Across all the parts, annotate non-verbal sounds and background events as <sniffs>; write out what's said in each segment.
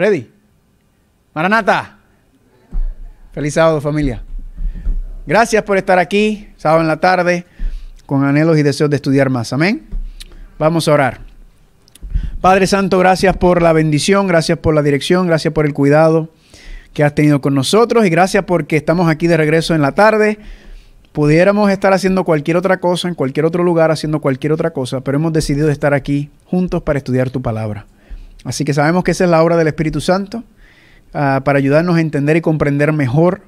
¿Ready? Maranata. Feliz sábado, familia. Gracias por estar aquí, sábado en la tarde, con anhelos y deseos de estudiar más. Amén. Vamos a orar. Padre Santo, gracias por la bendición, gracias por la dirección, gracias por el cuidado que has tenido con nosotros y gracias porque estamos aquí de regreso en la tarde. Pudiéramos estar haciendo cualquier otra cosa, en cualquier otro lugar, haciendo cualquier otra cosa, pero hemos decidido estar aquí juntos para estudiar tu palabra. Así que sabemos que esa es la obra del Espíritu Santo ah, para ayudarnos a entender y comprender mejor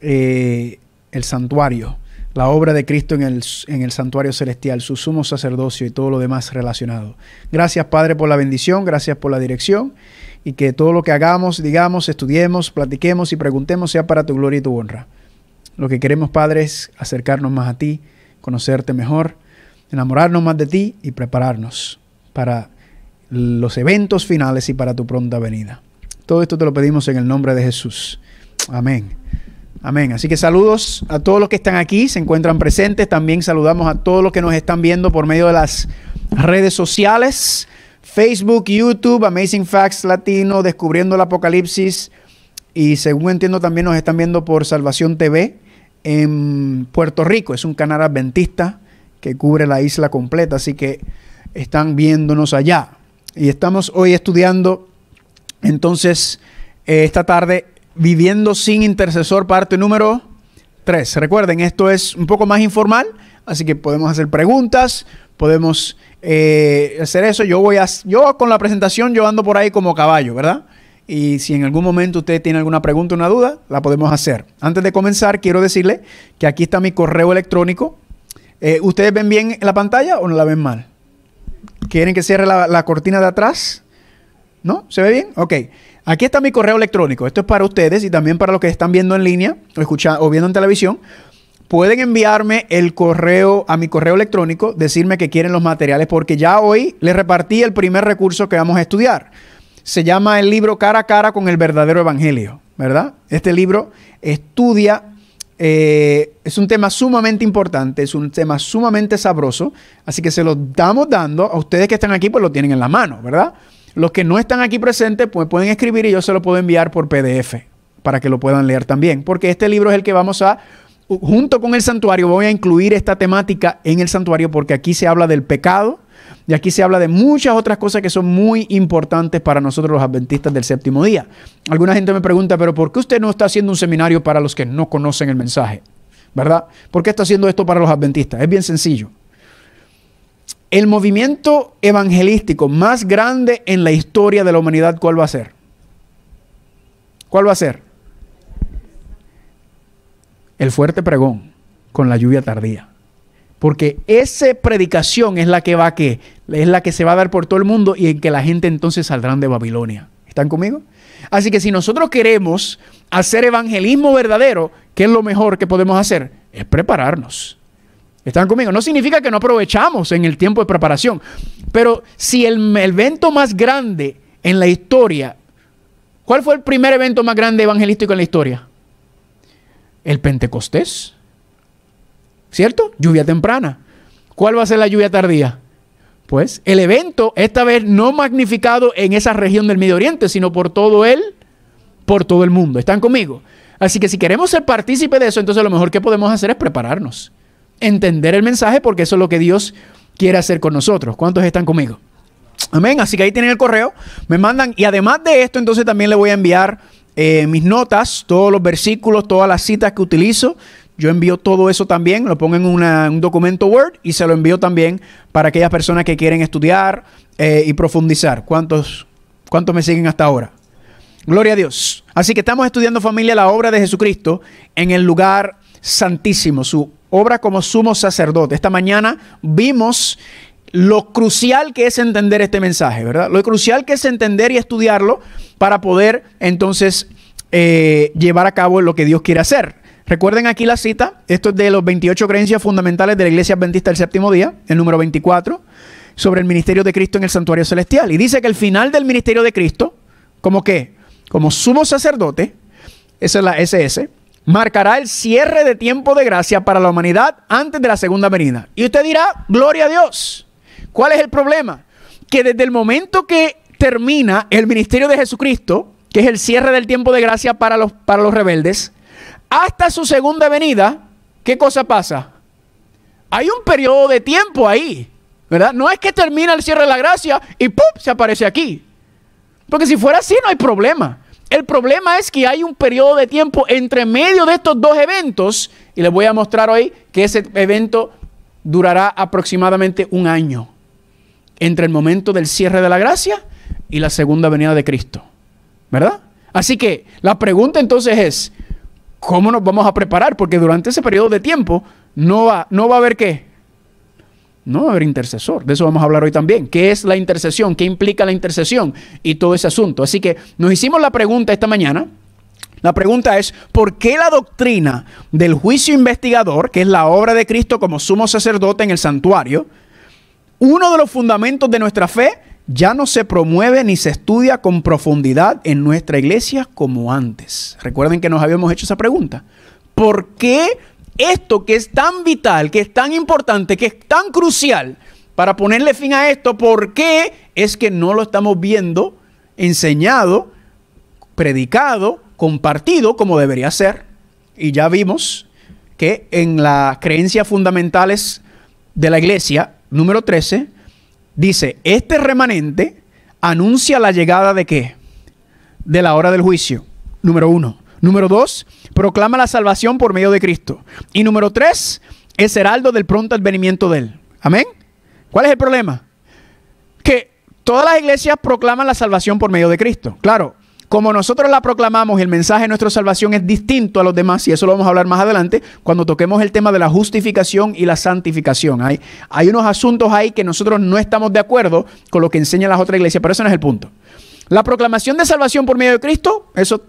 eh, el santuario, la obra de Cristo en el, en el santuario celestial, su sumo sacerdocio y todo lo demás relacionado. Gracias Padre por la bendición, gracias por la dirección y que todo lo que hagamos, digamos, estudiemos, platiquemos y preguntemos sea para tu gloria y tu honra. Lo que queremos Padre es acercarnos más a ti, conocerte mejor, enamorarnos más de ti y prepararnos para los eventos finales y para tu pronta venida. Todo esto te lo pedimos en el nombre de Jesús. Amén. Amén. Así que saludos a todos los que están aquí, se encuentran presentes. También saludamos a todos los que nos están viendo por medio de las redes sociales. Facebook, YouTube, Amazing Facts Latino, Descubriendo el Apocalipsis. Y según entiendo también nos están viendo por Salvación TV en Puerto Rico. Es un canal adventista que cubre la isla completa, así que están viéndonos allá. Y estamos hoy estudiando, entonces, eh, esta tarde, viviendo sin intercesor, parte número 3. Recuerden, esto es un poco más informal, así que podemos hacer preguntas, podemos eh, hacer eso. Yo voy a, yo con la presentación, yo ando por ahí como caballo, ¿verdad? Y si en algún momento usted tiene alguna pregunta o una duda, la podemos hacer. Antes de comenzar, quiero decirle que aquí está mi correo electrónico. Eh, ¿Ustedes ven bien la pantalla o no la ven mal? ¿Quieren que cierre la, cortina de atrás? ¿No? ¿Se ve bien? Ok. Aquí está mi correo electrónico. Esto es para ustedes y también para los que están viendo en línea o, o viendo en televisión. Pueden enviarme el correo a mi correo electrónico, decirme que quieren los materiales, porque ya hoy les repartí el primer recurso que vamos a estudiar. Se llama el libro Cara a Cara con el verdadero Evangelio, ¿verdad? Este libro estudia eh, es un tema sumamente importante, es un tema sumamente sabroso, así que se lo damos dando. A ustedes que están aquí, pues lo tienen en la mano, ¿verdad? Los que no están aquí presentes, pues pueden escribir y yo se lo puedo enviar por PDF para que lo puedan leer también, porque este libro es el que vamos a, junto con el santuario, voy a incluir esta temática en el santuario porque aquí se habla del pecado, y aquí se habla de muchas otras cosas que son muy importantes para nosotros los adventistas del séptimo día. Alguna gente me pregunta, pero ¿por qué usted no está haciendo un seminario para los que no conocen el mensaje? ¿Verdad? ¿Por qué está haciendo esto para los adventistas? Es bien sencillo. El movimiento evangelístico más grande en la historia de la humanidad, ¿cuál va a ser? ¿Cuál va a ser? El fuerte pregón con la lluvia tardía. Porque esa predicación es la que va a que es la que se va a dar por todo el mundo y en que la gente entonces saldrán de Babilonia. ¿Están conmigo? Así que si nosotros queremos hacer evangelismo verdadero, ¿qué es lo mejor que podemos hacer? Es prepararnos. ¿Están conmigo? No significa que no aprovechamos en el tiempo de preparación, pero si el evento más grande en la historia, ¿cuál fue el primer evento más grande evangelístico en la historia? El Pentecostés. ¿Cierto? Lluvia temprana. ¿Cuál va a ser la lluvia tardía? Pues el evento, esta vez no magnificado en esa región del Medio Oriente, sino por todo el, por todo el mundo. ¿Están conmigo? Así que si queremos ser partícipes de eso, entonces lo mejor que podemos hacer es prepararnos, entender el mensaje, porque eso es lo que Dios quiere hacer con nosotros. ¿Cuántos están conmigo? Amén. Así que ahí tienen el correo. Me mandan. Y además de esto, entonces también le voy a enviar eh, mis notas, todos los versículos, todas las citas que utilizo, yo envío todo eso también, lo pongo en un documento Word y se lo envío también para aquellas personas que quieren estudiar eh, y profundizar. ¿Cuántos, ¿Cuántos me siguen hasta ahora? Gloria a Dios. Así que estamos estudiando familia la obra de Jesucristo en el lugar santísimo, su obra como sumo sacerdote. Esta mañana vimos lo crucial que es entender este mensaje, ¿verdad? Lo crucial que es entender y estudiarlo para poder entonces eh, llevar a cabo lo que Dios quiere hacer. Recuerden aquí la cita. Esto es de los 28 creencias fundamentales de la Iglesia Adventista del Séptimo Día, el número 24, sobre el ministerio de Cristo en el santuario celestial. Y dice que el final del ministerio de Cristo, como que, como sumo sacerdote, esa es la SS, marcará el cierre de tiempo de gracia para la humanidad antes de la segunda venida. Y usted dirá, gloria a Dios. ¿Cuál es el problema? Que desde el momento que termina el ministerio de Jesucristo, que es el cierre del tiempo de gracia para los, para los rebeldes, hasta su segunda venida, ¿qué cosa pasa? Hay un periodo de tiempo ahí, ¿verdad? No es que termina el cierre de la gracia y ¡pum! se aparece aquí. Porque si fuera así no hay problema. El problema es que hay un periodo de tiempo entre medio de estos dos eventos, y les voy a mostrar hoy que ese evento durará aproximadamente un año, entre el momento del cierre de la gracia y la segunda venida de Cristo, ¿verdad? Así que la pregunta entonces es, ¿cómo nos vamos a preparar? Porque durante ese periodo de tiempo no va, no va a haber qué. No va a haber intercesor. De eso vamos a hablar hoy también. ¿Qué es la intercesión? ¿Qué implica la intercesión? Y todo ese asunto. Así que nos hicimos la pregunta esta mañana. La pregunta es, ¿por qué la doctrina del juicio investigador, que es la obra de Cristo como sumo sacerdote en el santuario, uno de los fundamentos de nuestra fe ya no se promueve ni se estudia con profundidad en nuestra iglesia como antes. Recuerden que nos habíamos hecho esa pregunta. ¿Por qué esto que es tan vital, que es tan importante, que es tan crucial para ponerle fin a esto, por qué es que no lo estamos viendo enseñado, predicado, compartido como debería ser? Y ya vimos que en las creencias fundamentales de la iglesia, número 13, Dice, este remanente anuncia la llegada de qué? De la hora del juicio. Número uno. Número dos, proclama la salvación por medio de Cristo. Y número tres, es heraldo del pronto advenimiento de él. Amén. ¿Cuál es el problema? Que todas las iglesias proclaman la salvación por medio de Cristo. Claro, como nosotros la proclamamos, el mensaje de nuestra salvación es distinto a los demás, y eso lo vamos a hablar más adelante cuando toquemos el tema de la justificación y la santificación. Hay, hay unos asuntos ahí que nosotros no estamos de acuerdo con lo que enseñan las otras iglesias, pero ese no es el punto. La proclamación de salvación por medio de Cristo, eso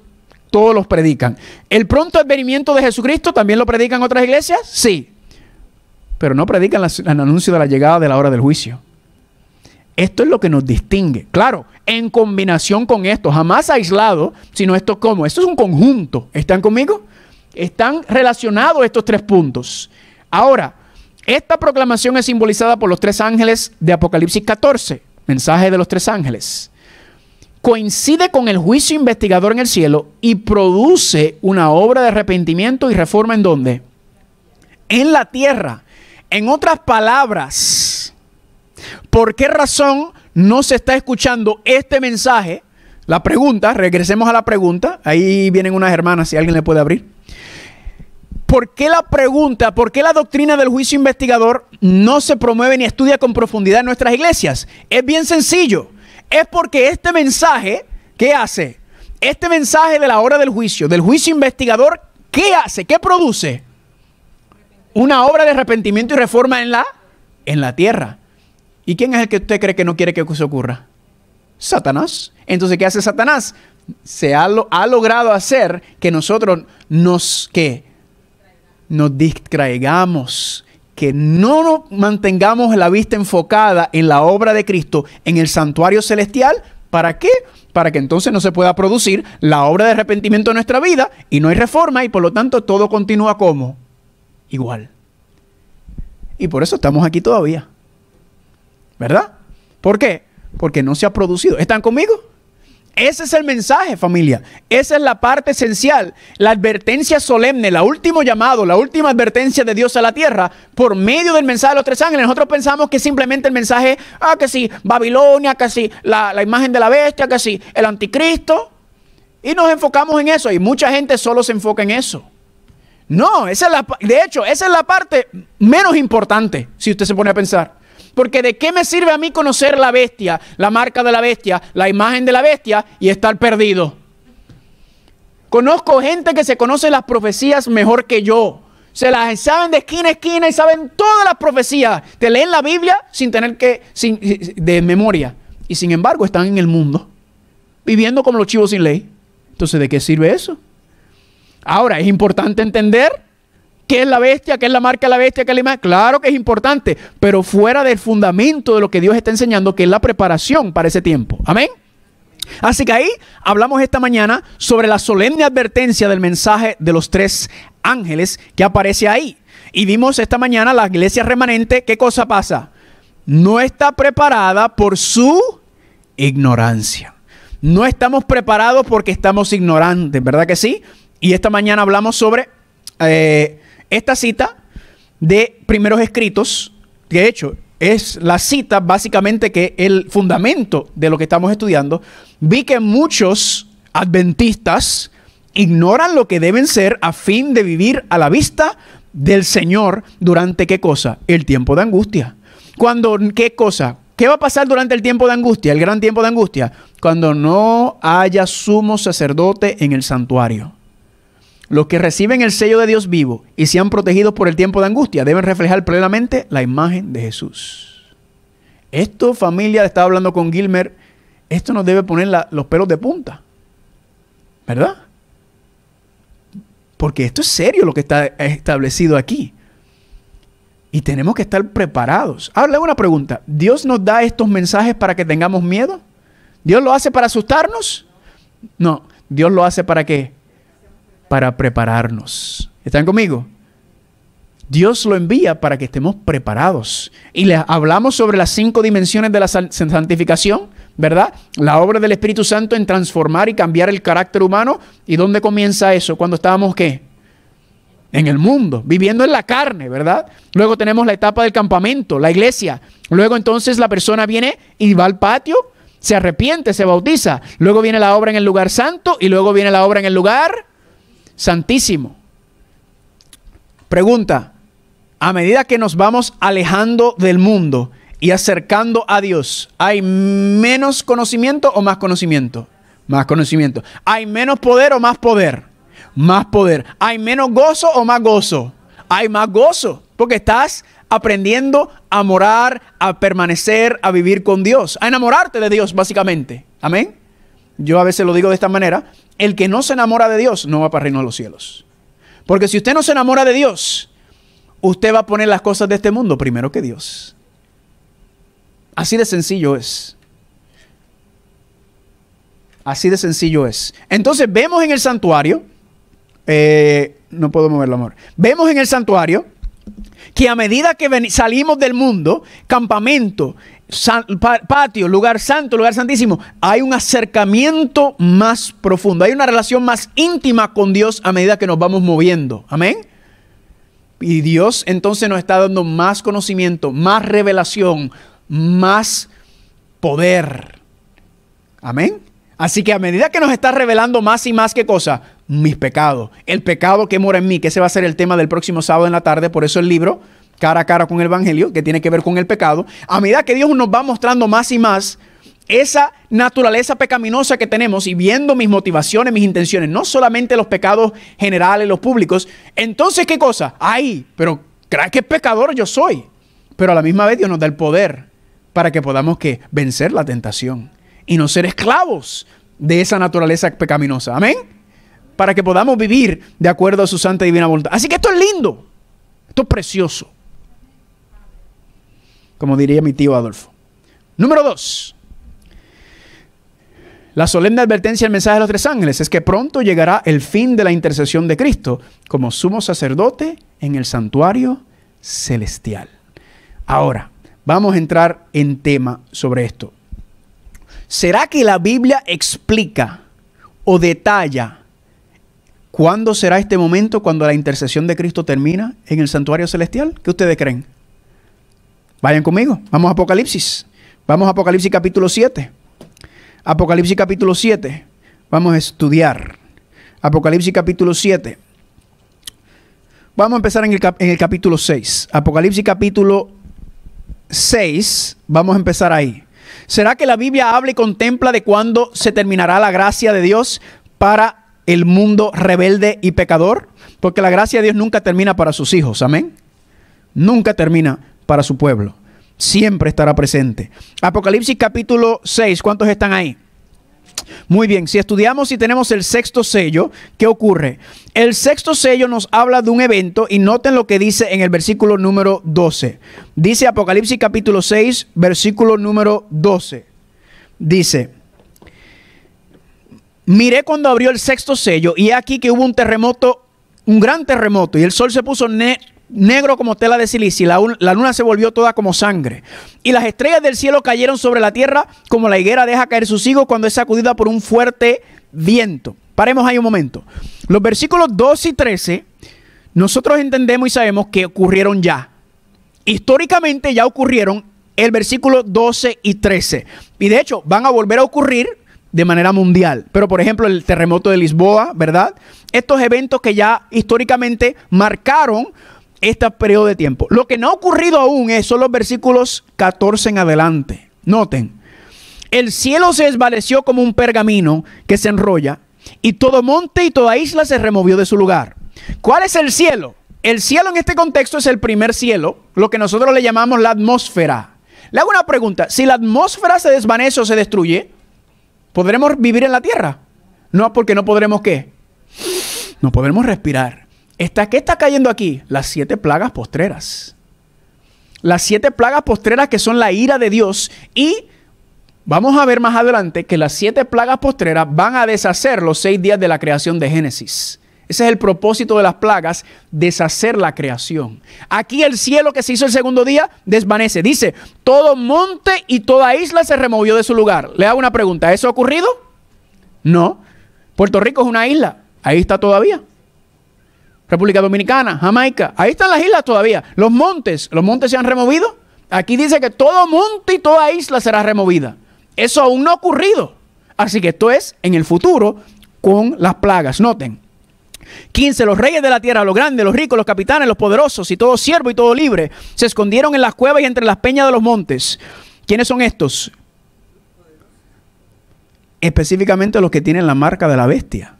todos los predican. ¿El pronto advenimiento de Jesucristo también lo predican otras iglesias? Sí. Pero no predican el anuncio de la llegada de la hora del juicio. Esto es lo que nos distingue. Claro, en combinación con esto, jamás aislado, sino esto como. Esto es un conjunto. ¿Están conmigo? Están relacionados estos tres puntos. Ahora, esta proclamación es simbolizada por los tres ángeles de Apocalipsis 14, mensaje de los tres ángeles. Coincide con el juicio investigador en el cielo y produce una obra de arrepentimiento y reforma en dónde? En la tierra. En otras palabras, ¿por qué razón no se está escuchando este mensaje, la pregunta, regresemos a la pregunta, ahí vienen unas hermanas, si alguien le puede abrir. ¿Por qué la pregunta, por qué la doctrina del juicio investigador no se promueve ni estudia con profundidad en nuestras iglesias? Es bien sencillo, es porque este mensaje, ¿qué hace? Este mensaje de la hora del juicio, del juicio investigador, ¿qué hace? ¿Qué produce? Una obra de arrepentimiento y reforma en la, en la tierra. ¿Y quién es el que usted cree que no quiere que eso ocurra? Satanás. Entonces, ¿qué hace Satanás? Se ha, ha logrado hacer que nosotros nos, que Nos distraigamos, que no nos mantengamos la vista enfocada en la obra de Cristo, en el santuario celestial. ¿Para qué? Para que entonces no se pueda producir la obra de arrepentimiento en nuestra vida y no hay reforma y por lo tanto todo continúa como igual. Y por eso estamos aquí todavía. ¿Verdad? ¿Por qué? Porque no se ha producido. ¿Están conmigo? Ese es el mensaje, familia. Esa es la parte esencial, la advertencia solemne, la último llamado, la última advertencia de Dios a la tierra por medio del mensaje de los tres ángeles. Nosotros pensamos que simplemente el mensaje, ah, que sí, Babilonia, que sí, la, imagen de la bestia, que sí, el anticristo. Y nos enfocamos en eso y mucha gente solo se enfoca en eso. No, es de hecho, esa es la parte menos importante, si usted se pone a pensar. Porque de qué me sirve a mí conocer la bestia, la marca de la bestia, la imagen de la bestia y estar perdido. Conozco gente que se conoce las profecías mejor que yo. Se las saben de esquina a esquina y saben todas las profecías. Te leen la Biblia sin tener que, sin, de memoria. Y sin embargo están en el mundo, viviendo como los chivos sin ley. Entonces, ¿de qué sirve eso? Ahora, es importante entender ¿Qué es la bestia? ¿Qué es la marca de la bestia? ¿Qué es la imagen? Claro que es importante, pero fuera del fundamento de lo que Dios está enseñando, que es la preparación para ese tiempo. Amén. Así que ahí hablamos esta mañana sobre la solemne advertencia del mensaje de los tres ángeles que aparece ahí. Y vimos esta mañana la iglesia remanente, ¿qué cosa pasa? No está preparada por su ignorancia. No estamos preparados porque estamos ignorantes, ¿verdad que sí? Y esta mañana hablamos sobre eh, esta cita de primeros escritos, de hecho es la cita básicamente que el fundamento de lo que estamos estudiando, vi que muchos adventistas ignoran lo que deben ser a fin de vivir a la vista del Señor durante qué cosa? El tiempo de angustia. Cuando qué cosa? ¿Qué va a pasar durante el tiempo de angustia, el gran tiempo de angustia? Cuando no haya sumo sacerdote en el santuario. Los que reciben el sello de Dios vivo y sean protegidos por el tiempo de angustia deben reflejar plenamente la imagen de Jesús. Esto, familia, estaba hablando con Gilmer, esto nos debe poner los pelos de punta. ¿Verdad? Porque esto es serio lo que está establecido aquí. Y tenemos que estar preparados. Ahora hago una pregunta. ¿Dios nos da estos mensajes para que tengamos miedo? ¿Dios lo hace para asustarnos? No. ¿Dios lo hace para que para prepararnos. ¿Están conmigo? Dios lo envía para que estemos preparados. Y le hablamos sobre las cinco dimensiones de la santificación, ¿verdad? La obra del Espíritu Santo en transformar y cambiar el carácter humano. ¿Y dónde comienza eso? Cuando estábamos qué? En el mundo, viviendo en la carne, ¿verdad? Luego tenemos la etapa del campamento, la iglesia. Luego entonces la persona viene y va al patio, se arrepiente, se bautiza. Luego viene la obra en el lugar santo y luego viene la obra en el lugar santísimo. Pregunta, a medida que nos vamos alejando del mundo y acercando a Dios, ¿hay menos conocimiento o más conocimiento? Más conocimiento. ¿Hay menos poder o más poder? Más poder. ¿Hay menos gozo o más gozo? Hay más gozo, porque estás aprendiendo a morar, a permanecer, a vivir con Dios, a enamorarte de Dios, básicamente. Amén yo a veces lo digo de esta manera, el que no se enamora de Dios no va para el reino de los cielos. Porque si usted no se enamora de Dios, usted va a poner las cosas de este mundo primero que Dios. Así de sencillo es. Así de sencillo es. Entonces vemos en el santuario, eh, no puedo moverlo, amor. Vemos en el santuario que a medida que salimos del mundo, campamento, patio, lugar santo, lugar santísimo, hay un acercamiento más profundo, hay una relación más íntima con Dios a medida que nos vamos moviendo. Amén. Y Dios entonces nos está dando más conocimiento, más revelación, más poder. Amén. Así que a medida que nos está revelando más y más qué cosa, mis pecados, el pecado que mora en mí, que ese va a ser el tema del próximo sábado en la tarde, por eso el libro, cara a cara con el Evangelio, que tiene que ver con el pecado, a medida que Dios nos va mostrando más y más esa naturaleza pecaminosa que tenemos y viendo mis motivaciones, mis intenciones, no solamente los pecados generales, los públicos, entonces ¿qué cosa? Ay, pero crees que pecador yo soy. Pero a la misma vez Dios nos da el poder para que podamos que vencer la tentación y no ser esclavos de esa naturaleza pecaminosa. Amén. Para que podamos vivir de acuerdo a su santa y divina voluntad. Así que esto es lindo. Esto es precioso como diría mi tío Adolfo. Número dos. La solemne advertencia del mensaje de los tres ángeles es que pronto llegará el fin de la intercesión de Cristo como sumo sacerdote en el santuario celestial. Ahora, vamos a entrar en tema sobre esto. ¿Será que la Biblia explica o detalla cuándo será este momento cuando la intercesión de Cristo termina en el santuario celestial? ¿Qué ustedes creen? Vayan conmigo. Vamos a Apocalipsis. Vamos a Apocalipsis capítulo 7. Apocalipsis capítulo 7. Vamos a estudiar. Apocalipsis capítulo 7. Vamos a empezar en el, capítulo 6. Apocalipsis capítulo 6. Vamos a empezar ahí. ¿Será que la Biblia habla y contempla de cuándo se terminará la gracia de Dios para el mundo rebelde y pecador? Porque la gracia de Dios nunca termina para sus hijos. Amén. Nunca termina para su pueblo. Siempre estará presente. Apocalipsis capítulo 6, ¿cuántos están ahí? Muy bien, si estudiamos y tenemos el sexto sello, ¿qué ocurre? El sexto sello nos habla de un evento y noten lo que dice en el versículo número 12. Dice Apocalipsis capítulo 6, versículo número 12. Dice, miré cuando abrió el sexto sello y aquí que hubo un terremoto, un gran terremoto y el sol se puso negro como tela de silicio, la, la, luna se volvió toda como sangre. Y las estrellas del cielo cayeron sobre la tierra como la higuera deja caer sus higos cuando es sacudida por un fuerte viento. Paremos ahí un momento. Los versículos 2 y 13, nosotros entendemos y sabemos que ocurrieron ya. Históricamente ya ocurrieron el versículo 12 y 13. Y de hecho van a volver a ocurrir de manera mundial. Pero por ejemplo el terremoto de Lisboa, ¿verdad? Estos eventos que ya históricamente marcaron este periodo de tiempo. Lo que no ha ocurrido aún es, son los versículos 14 en adelante. Noten, el cielo se desvaneció como un pergamino que se enrolla y todo monte y toda isla se removió de su lugar. ¿Cuál es el cielo? El cielo en este contexto es el primer cielo, lo que nosotros le llamamos la atmósfera. Le hago una pregunta, si la atmósfera se desvanece o se destruye, ¿podremos vivir en la tierra? No, porque no podremos qué? No podremos respirar. ¿Qué está cayendo aquí? Las siete plagas postreras. Las siete plagas postreras que son la ira de Dios y vamos a ver más adelante que las siete plagas postreras van a deshacer los seis días de la creación de Génesis. Ese es el propósito de las plagas, deshacer la creación. Aquí el cielo que se hizo el segundo día desvanece. Dice, todo monte y toda isla se removió de su lugar. Le hago una pregunta, ¿eso ha ocurrido? No. Puerto Rico es una isla, ahí está todavía. República Dominicana, Jamaica. Ahí están las islas todavía. Los montes, los montes se han removido. Aquí dice que todo monte y toda isla será removida. Eso aún no ha ocurrido. Así que esto es en el futuro con las plagas. Noten. 15. Los reyes de la tierra, los grandes, los ricos, los capitanes, los poderosos y todo siervo y todo libre se escondieron en las cuevas y entre las peñas de los montes. ¿Quiénes son estos? Específicamente los que tienen la marca de la bestia,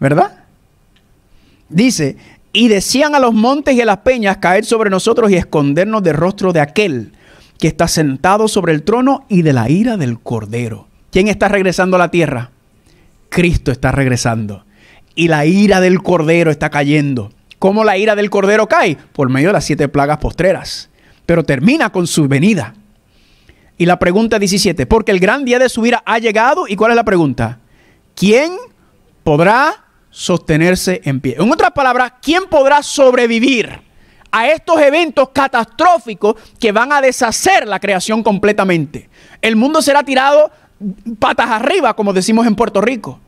¿verdad? Dice, y decían a los montes y a las peñas, caer sobre nosotros y escondernos del rostro de aquel que está sentado sobre el trono y de la ira del Cordero. ¿Quién está regresando a la tierra? Cristo está regresando. Y la ira del Cordero está cayendo. ¿Cómo la ira del Cordero cae? Por medio de las siete plagas postreras. Pero termina con su venida. Y la pregunta 17, porque el gran día de su ira ha llegado. ¿Y cuál es la pregunta? ¿Quién podrá sostenerse en pie. En otras palabras, ¿quién podrá sobrevivir a estos eventos catastróficos que van a deshacer la creación completamente? El mundo será tirado patas arriba, como decimos en Puerto Rico.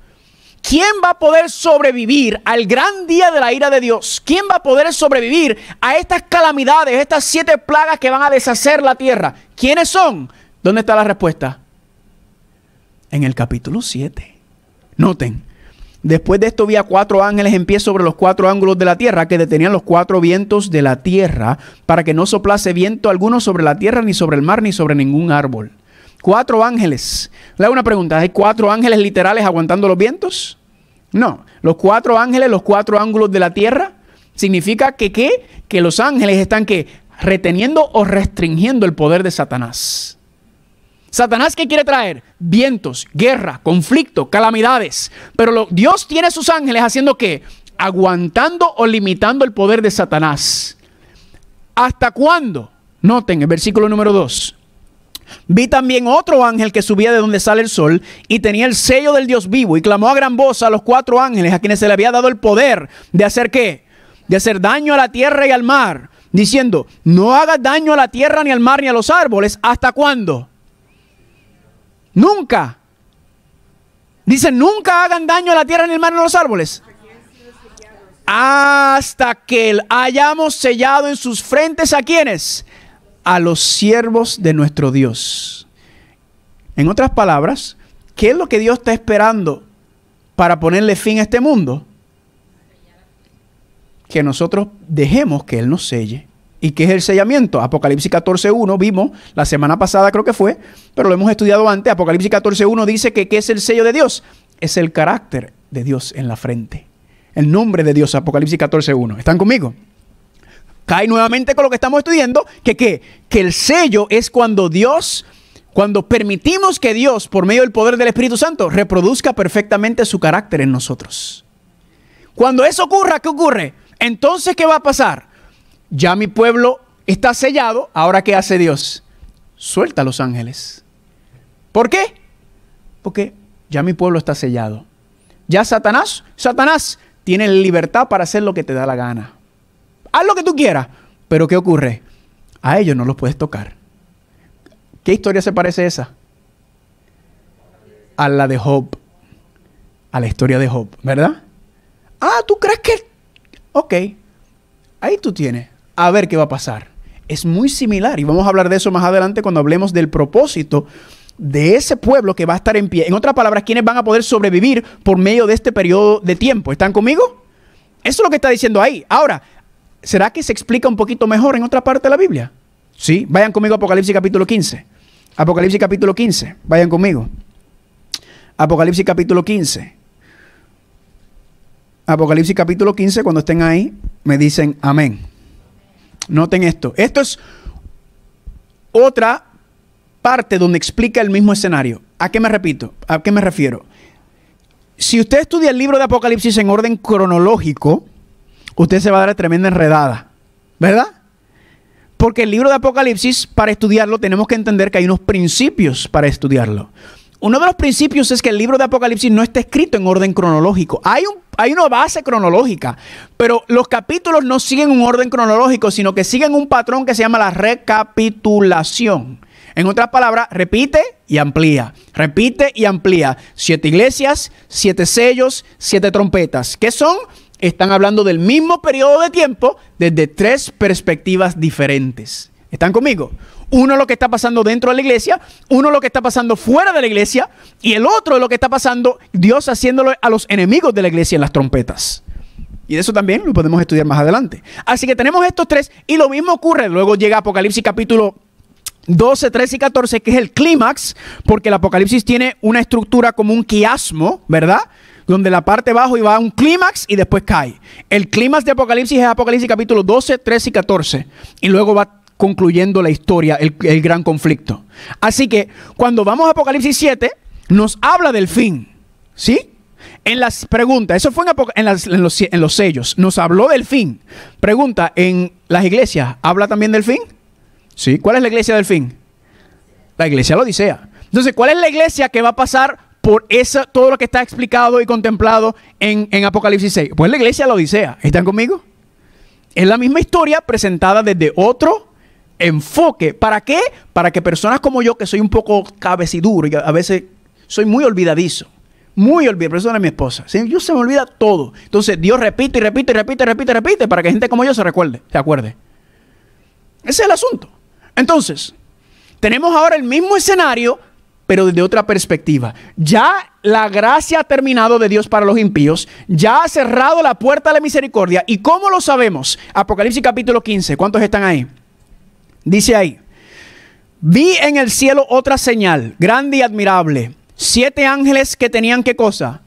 ¿Quién va a poder sobrevivir al gran día de la ira de Dios? ¿Quién va a poder sobrevivir a estas calamidades, estas siete plagas que van a deshacer la tierra? ¿Quiénes son? ¿Dónde está la respuesta? En el capítulo 7. Noten, Después de esto había cuatro ángeles en pie sobre los cuatro ángulos de la tierra, que detenían los cuatro vientos de la tierra, para que no soplase viento alguno sobre la tierra, ni sobre el mar, ni sobre ningún árbol. Cuatro ángeles. Le hago una pregunta, ¿hay cuatro ángeles literales aguantando los vientos? No, los cuatro ángeles, los cuatro ángulos de la tierra, significa que qué? Que los ángeles están que reteniendo o restringiendo el poder de Satanás. Satanás que quiere traer vientos, guerra, conflicto, calamidades. Pero Dios tiene sus ángeles haciendo ¿qué? aguantando o limitando el poder de Satanás. ¿Hasta cuándo? Noten el versículo número 2. Vi también otro ángel que subía de donde sale el sol y tenía el sello del Dios vivo y clamó a gran voz a los cuatro ángeles a quienes se le había dado el poder de hacer qué? De hacer daño a la tierra y al mar, diciendo, no hagas daño a la tierra ni al mar ni a los árboles, ¿hasta cuándo? Nunca. Dice, nunca hagan daño a la tierra, ni el mar, ni los árboles. Hasta que hayamos sellado en sus frentes a quienes? A los siervos de nuestro Dios. En otras palabras, ¿qué es lo que Dios está esperando para ponerle fin a este mundo? Que nosotros dejemos que Él nos selle. ¿Y qué es el sellamiento? Apocalipsis 14.1 vimos la semana pasada, creo que fue, pero lo hemos estudiado antes. Apocalipsis 14.1 dice que ¿qué es el sello de Dios? Es el carácter de Dios en la frente. El nombre de Dios, Apocalipsis 14.1. ¿Están conmigo? Cae nuevamente con lo que estamos estudiando, que ¿qué? Que el sello es cuando Dios, cuando permitimos que Dios, por medio del poder del Espíritu Santo, reproduzca perfectamente su carácter en nosotros. Cuando eso ocurra, ¿qué ocurre? Entonces, ¿qué va a pasar? ya mi pueblo está sellado, ahora ¿qué hace Dios? Suelta a los ángeles. ¿Por qué? Porque ya mi pueblo está sellado. Ya Satanás, Satanás tiene libertad para hacer lo que te da la gana. Haz lo que tú quieras, pero ¿qué ocurre? A ellos no los puedes tocar. ¿Qué historia se parece esa? A la de Job. A la historia de Job, ¿verdad? Ah, ¿tú crees que...? Ok, ahí tú tienes a ver qué va a pasar. Es muy similar y vamos a hablar de eso más adelante cuando hablemos del propósito de ese pueblo que va a estar en pie. En otras palabras, ¿quiénes van a poder sobrevivir por medio de este periodo de tiempo. ¿Están conmigo? Eso es lo que está diciendo ahí. Ahora, ¿será que se explica un poquito mejor en otra parte de la Biblia? Sí, vayan conmigo a Apocalipsis capítulo 15. Apocalipsis capítulo 15, vayan conmigo. Apocalipsis capítulo 15. Apocalipsis capítulo 15, cuando estén ahí, me dicen amén. Noten esto. Esto es otra parte donde explica el mismo escenario. ¿A qué me repito? ¿A qué me refiero? Si usted estudia el libro de Apocalipsis en orden cronológico, usted se va a dar tremenda enredada, ¿verdad? Porque el libro de Apocalipsis, para estudiarlo, tenemos que entender que hay unos principios para estudiarlo. Uno de los principios es que el libro de Apocalipsis no está escrito en orden cronológico. Hay un hay una base cronológica, pero los capítulos no siguen un orden cronológico, sino que siguen un patrón que se llama la recapitulación. En otras palabras, repite y amplía, repite y amplía. Siete iglesias, siete sellos, siete trompetas. ¿Qué son? Están hablando del mismo periodo de tiempo desde tres perspectivas diferentes. ¿Están conmigo? Uno es lo que está pasando dentro de la iglesia, uno es lo que está pasando fuera de la iglesia y el otro es lo que está pasando Dios haciéndolo a los enemigos de la iglesia en las trompetas. Y eso también lo podemos estudiar más adelante. Así que tenemos estos tres y lo mismo ocurre. Luego llega Apocalipsis capítulo 12, 13 y 14, que es el clímax, porque el Apocalipsis tiene una estructura como un quiasmo, ¿verdad? Donde la parte bajo iba a un clímax y después cae. El clímax de Apocalipsis es Apocalipsis capítulo 12, 13 y 14. Y luego va concluyendo la historia, el, gran conflicto. Así que cuando vamos a Apocalipsis 7, nos habla del fin, ¿sí? En las preguntas, eso fue en, los, sellos, nos habló del fin. Pregunta, ¿en las iglesias habla también del fin? ¿Sí? ¿Cuál es la iglesia del fin? La iglesia lo odisea. Entonces, ¿cuál es la iglesia que va a pasar por eso, todo lo que está explicado y contemplado en, Apocalipsis 6? Pues la iglesia lo odisea. ¿Están conmigo? Es la misma historia presentada desde otro enfoque. ¿Para qué? Para que personas como yo, que soy un poco cabeciduro y a veces soy muy olvidadizo, muy olvidadizo, por eso es mi esposa. Yo se me olvida todo. Entonces Dios repite y repite y repite y repite y repite para que gente como yo se recuerde, se acuerde. Ese es el asunto. Entonces, tenemos ahora el mismo escenario, pero desde otra perspectiva. Ya la gracia ha terminado de Dios para los impíos, ya ha cerrado la puerta de la misericordia. ¿Y cómo lo sabemos? Apocalipsis capítulo 15, ¿cuántos están ahí? Dice ahí, vi en el cielo otra señal, grande y admirable. Siete ángeles que tenían qué cosa?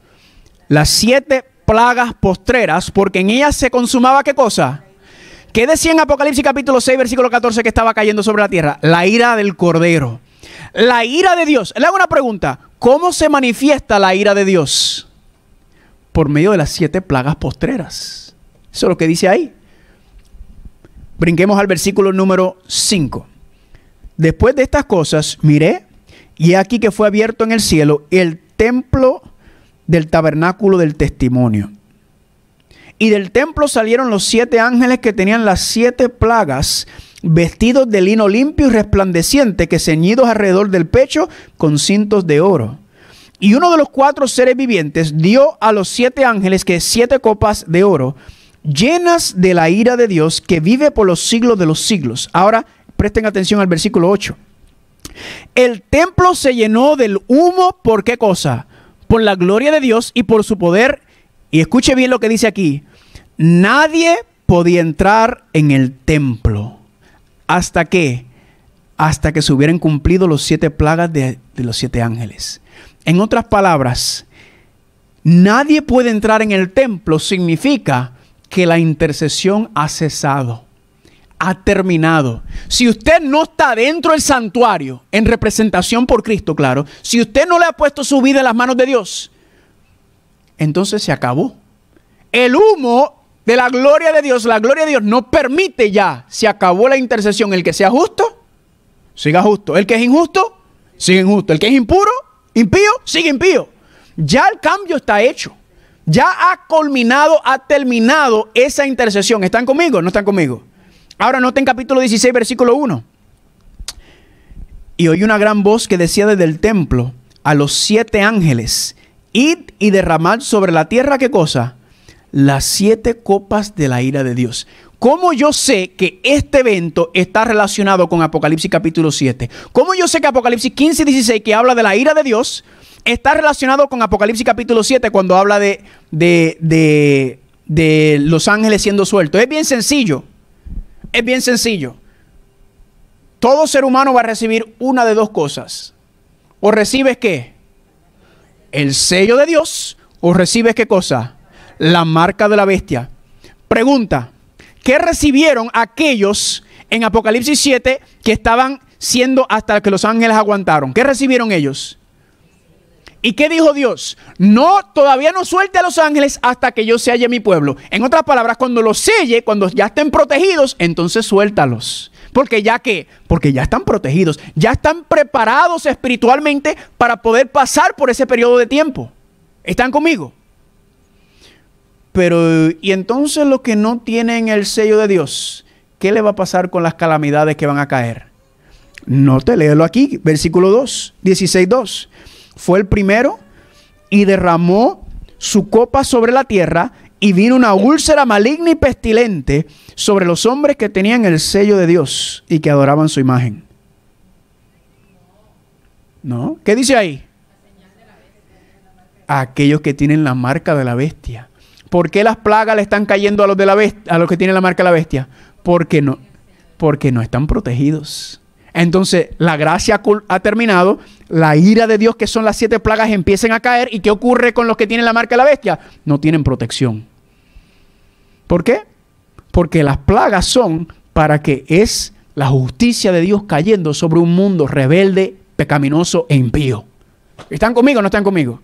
Las siete plagas postreras, porque en ellas se consumaba qué cosa? ¿Qué decía en Apocalipsis capítulo 6, versículo 14 que estaba cayendo sobre la tierra? La ira del Cordero. La ira de Dios. Le hago una pregunta. ¿Cómo se manifiesta la ira de Dios? Por medio de las siete plagas postreras. Eso es lo que dice ahí. Brinquemos al versículo número 5. Después de estas cosas, miré, y aquí que fue abierto en el cielo el templo del tabernáculo del testimonio. Y del templo salieron los siete ángeles que tenían las siete plagas, vestidos de lino limpio y resplandeciente, que ceñidos alrededor del pecho con cintos de oro. Y uno de los cuatro seres vivientes dio a los siete ángeles que siete copas de oro, llenas de la ira de Dios que vive por los siglos de los siglos. Ahora presten atención al versículo 8. El templo se llenó del humo, ¿por qué cosa? Por la gloria de Dios y por su poder. Y escuche bien lo que dice aquí. Nadie podía entrar en el templo. ¿Hasta qué? Hasta que se hubieran cumplido los siete plagas de, de los siete ángeles. En otras palabras, nadie puede entrar en el templo significa que la intercesión ha cesado, ha terminado. Si usted no está dentro del santuario, en representación por Cristo, claro, si usted no le ha puesto su vida en las manos de Dios, entonces se acabó. El humo de la gloria de Dios, la gloria de Dios no permite ya, se acabó la intercesión, el que sea justo, siga justo, el que es injusto, sigue injusto, el que es impuro, impío, sigue impío. Ya el cambio está hecho. Ya ha culminado, ha terminado esa intercesión. ¿Están conmigo? ¿No están conmigo? Ahora noten capítulo 16, versículo 1. Y oí una gran voz que decía desde el templo a los siete ángeles, id y derramad sobre la tierra qué cosa? Las siete copas de la ira de Dios. ¿Cómo yo sé que este evento está relacionado con Apocalipsis capítulo 7? ¿Cómo yo sé que Apocalipsis 15 y 16, que habla de la ira de Dios, está relacionado con Apocalipsis capítulo 7 cuando habla de, de, los ángeles siendo sueltos. Es bien sencillo. Es bien sencillo. Todo ser humano va a recibir una de dos cosas. O recibes qué? El sello de Dios. O recibes qué cosa? La marca de la bestia. Pregunta. ¿Qué recibieron aquellos en Apocalipsis 7 que estaban siendo hasta que los ángeles aguantaron? ¿Qué recibieron ellos? ¿Y qué dijo Dios? No, todavía no suelte a los ángeles hasta que yo se halle mi pueblo. En otras palabras, cuando los selle, cuando ya estén protegidos, entonces suéltalos. Porque ya que, porque ya están protegidos, ya están preparados espiritualmente para poder pasar por ese periodo de tiempo. ¿Están conmigo? Pero, ¿y entonces los que no tienen el sello de Dios? ¿Qué le va a pasar con las calamidades que van a caer? No te léelo aquí, versículo 2, 16, 2 fue el primero y derramó su copa sobre la tierra y vino una úlcera maligna y pestilente sobre los hombres que tenían el sello de Dios y que adoraban su imagen. ¿No? ¿Qué dice ahí? Aquellos que tienen la marca de la bestia. ¿Por qué las plagas le están cayendo a los, de la a los que tienen la marca de la bestia? Porque no, porque no están protegidos. Entonces, la gracia ha terminado, la ira de Dios, que son las siete plagas, empiezan a caer. ¿Y qué ocurre con los que tienen la marca de la bestia? No tienen protección. ¿Por qué? Porque las plagas son para que es la justicia de Dios cayendo sobre un mundo rebelde, pecaminoso e impío. ¿Están conmigo o no están conmigo?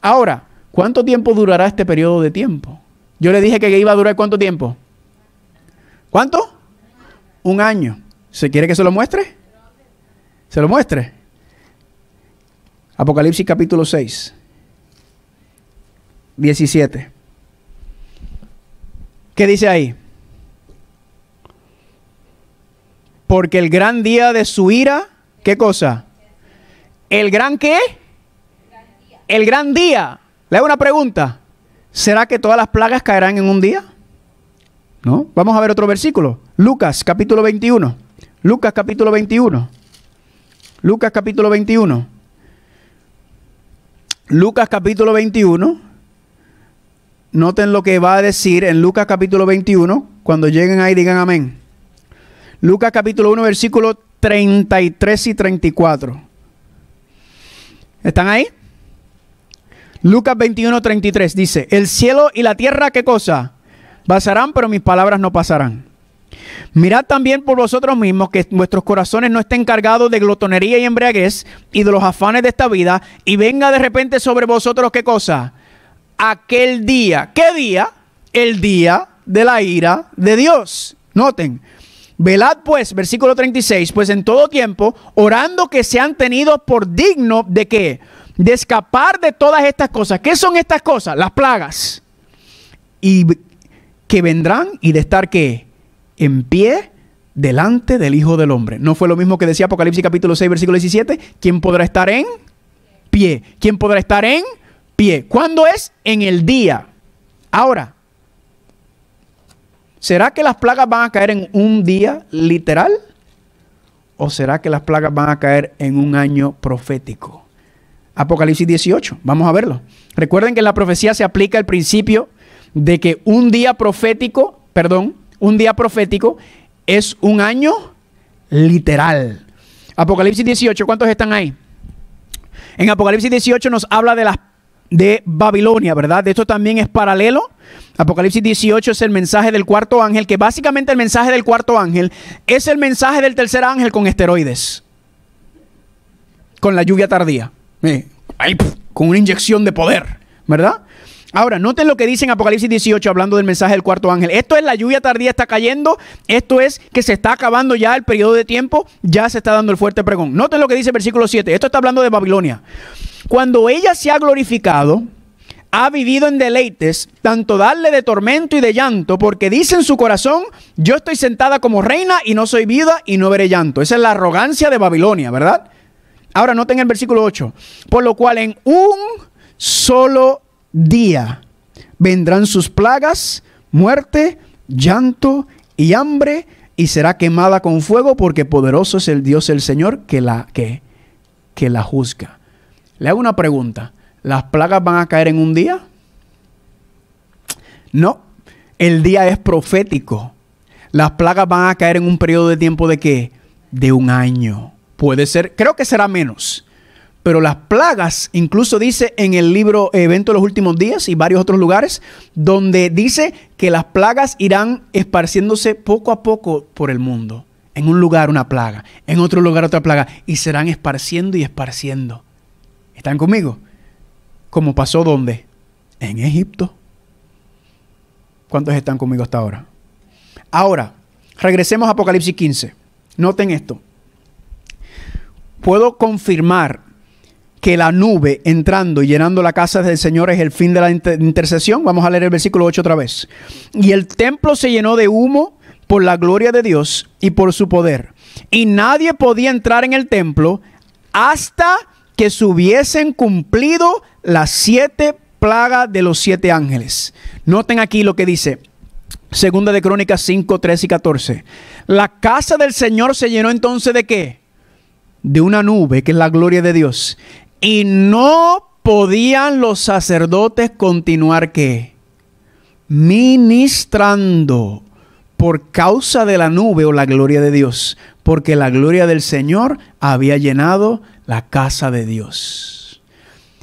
Ahora, ¿cuánto tiempo durará este periodo de tiempo? Yo le dije que iba a durar cuánto tiempo. ¿Cuánto? Un año. ¿Se quiere que se lo muestre? ¿Se lo muestre? Apocalipsis capítulo 6, 17. ¿Qué dice ahí? Porque el gran día de su ira, ¿qué cosa? ¿El gran qué? El gran día. Le hago una pregunta. ¿Será que todas las plagas caerán en un día? ¿No? Vamos a ver otro versículo. Lucas capítulo 21. Lucas capítulo 21. Lucas capítulo 21. Lucas capítulo 21. Noten lo que va a decir en Lucas capítulo 21. Cuando lleguen ahí digan amén. Lucas capítulo 1 versículo 33 y 34. ¿Están ahí? Lucas 21, 33 dice, el cielo y la tierra, ¿qué cosa? Pasarán, pero mis palabras no pasarán. Mirad también por vosotros mismos que vuestros corazones no estén cargados de glotonería y embriaguez y de los afanes de esta vida, y venga de repente sobre vosotros qué cosa? Aquel día. ¿Qué día? El día de la ira de Dios. Noten. Velad pues, versículo 36, pues en todo tiempo, orando que sean tenidos por digno de qué? De escapar de todas estas cosas. ¿Qué son estas cosas? Las plagas. Y que vendrán y de estar qué? en pie delante del Hijo del Hombre. ¿No fue lo mismo que decía Apocalipsis capítulo 6, versículo 17? ¿Quién podrá estar en pie? ¿Quién podrá estar en pie? ¿Cuándo es? En el día. Ahora, ¿será que las plagas van a caer en un día literal? ¿O será que las plagas van a caer en un año profético? Apocalipsis 18, vamos a verlo. Recuerden que en la profecía se aplica el principio de que un día profético, perdón, un día profético es un año literal. Apocalipsis 18, ¿cuántos están ahí? En Apocalipsis 18 nos habla de de Babilonia, ¿verdad? De esto también es paralelo. Apocalipsis 18 es el mensaje del cuarto ángel, que básicamente el mensaje del cuarto ángel es el mensaje del tercer ángel con esteroides, con la lluvia tardía, con una inyección de poder, ¿verdad? Ahora, noten lo que dice en Apocalipsis 18 hablando del mensaje del cuarto ángel. Esto es la lluvia tardía está cayendo, esto es que se está acabando ya el periodo de tiempo, ya se está dando el fuerte pregón. Noten lo que dice el versículo 7, esto está hablando de Babilonia. Cuando ella se ha glorificado, ha vivido en deleites, tanto darle de tormento y de llanto, porque dice en su corazón, yo estoy sentada como reina y no soy vida y no veré llanto. Esa es la arrogancia de Babilonia, ¿verdad? Ahora noten el versículo 8, por lo cual en un solo día. Vendrán sus plagas, muerte, llanto y hambre, y será quemada con fuego, porque poderoso es el Dios el Señor que la, que, que la juzga. Le hago una pregunta. ¿Las plagas van a caer en un día? No, el día es profético. Las plagas van a caer en un periodo de tiempo de qué? De un año. Puede ser, creo que será menos. Pero las plagas, incluso dice en el libro Evento de los Últimos Días y varios otros lugares, donde dice que las plagas irán esparciéndose poco a poco por el mundo. En un lugar una plaga, en otro lugar otra plaga, y serán esparciendo y esparciendo. ¿Están conmigo? Como pasó donde? En Egipto. ¿Cuántos están conmigo hasta ahora? Ahora, regresemos a Apocalipsis 15. Noten esto. Puedo confirmar que la nube entrando y llenando la casa del Señor es el fin de la intercesión. Vamos a leer el versículo 8 otra vez. Y el templo se llenó de humo por la gloria de Dios y por su poder. Y nadie podía entrar en el templo hasta que se hubiesen cumplido las siete plagas de los siete ángeles. Noten aquí lo que dice. Segunda de Crónicas 5, 13 y 14. La casa del Señor se llenó entonces de qué? De una nube, que es la gloria de Dios. Y no podían los sacerdotes continuar ¿qué? ministrando por causa de la nube o la gloria de Dios, porque la gloria del Señor había llenado la casa de Dios.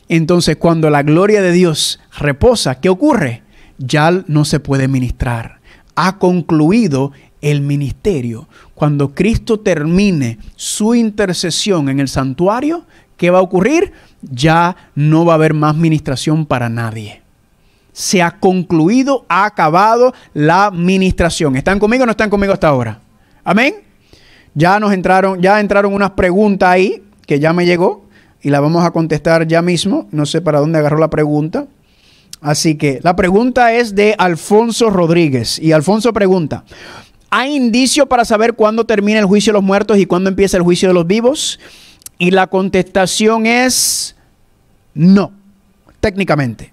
Entonces, cuando la gloria de Dios reposa, ¿qué ocurre? Ya no se puede ministrar. Ha concluido el ministerio. Cuando Cristo termine su intercesión en el santuario, ¿Qué va a ocurrir? Ya no va a haber más ministración para nadie. Se ha concluido, ha acabado la ministración. ¿Están conmigo o no están conmigo hasta ahora? Amén. Ya nos entraron, ya entraron unas preguntas ahí que ya me llegó y la vamos a contestar ya mismo. No sé para dónde agarró la pregunta. Así que la pregunta es de Alfonso Rodríguez. Y Alfonso pregunta, ¿hay indicio para saber cuándo termina el juicio de los muertos y cuándo empieza el juicio de los vivos? Y la contestación es no, técnicamente.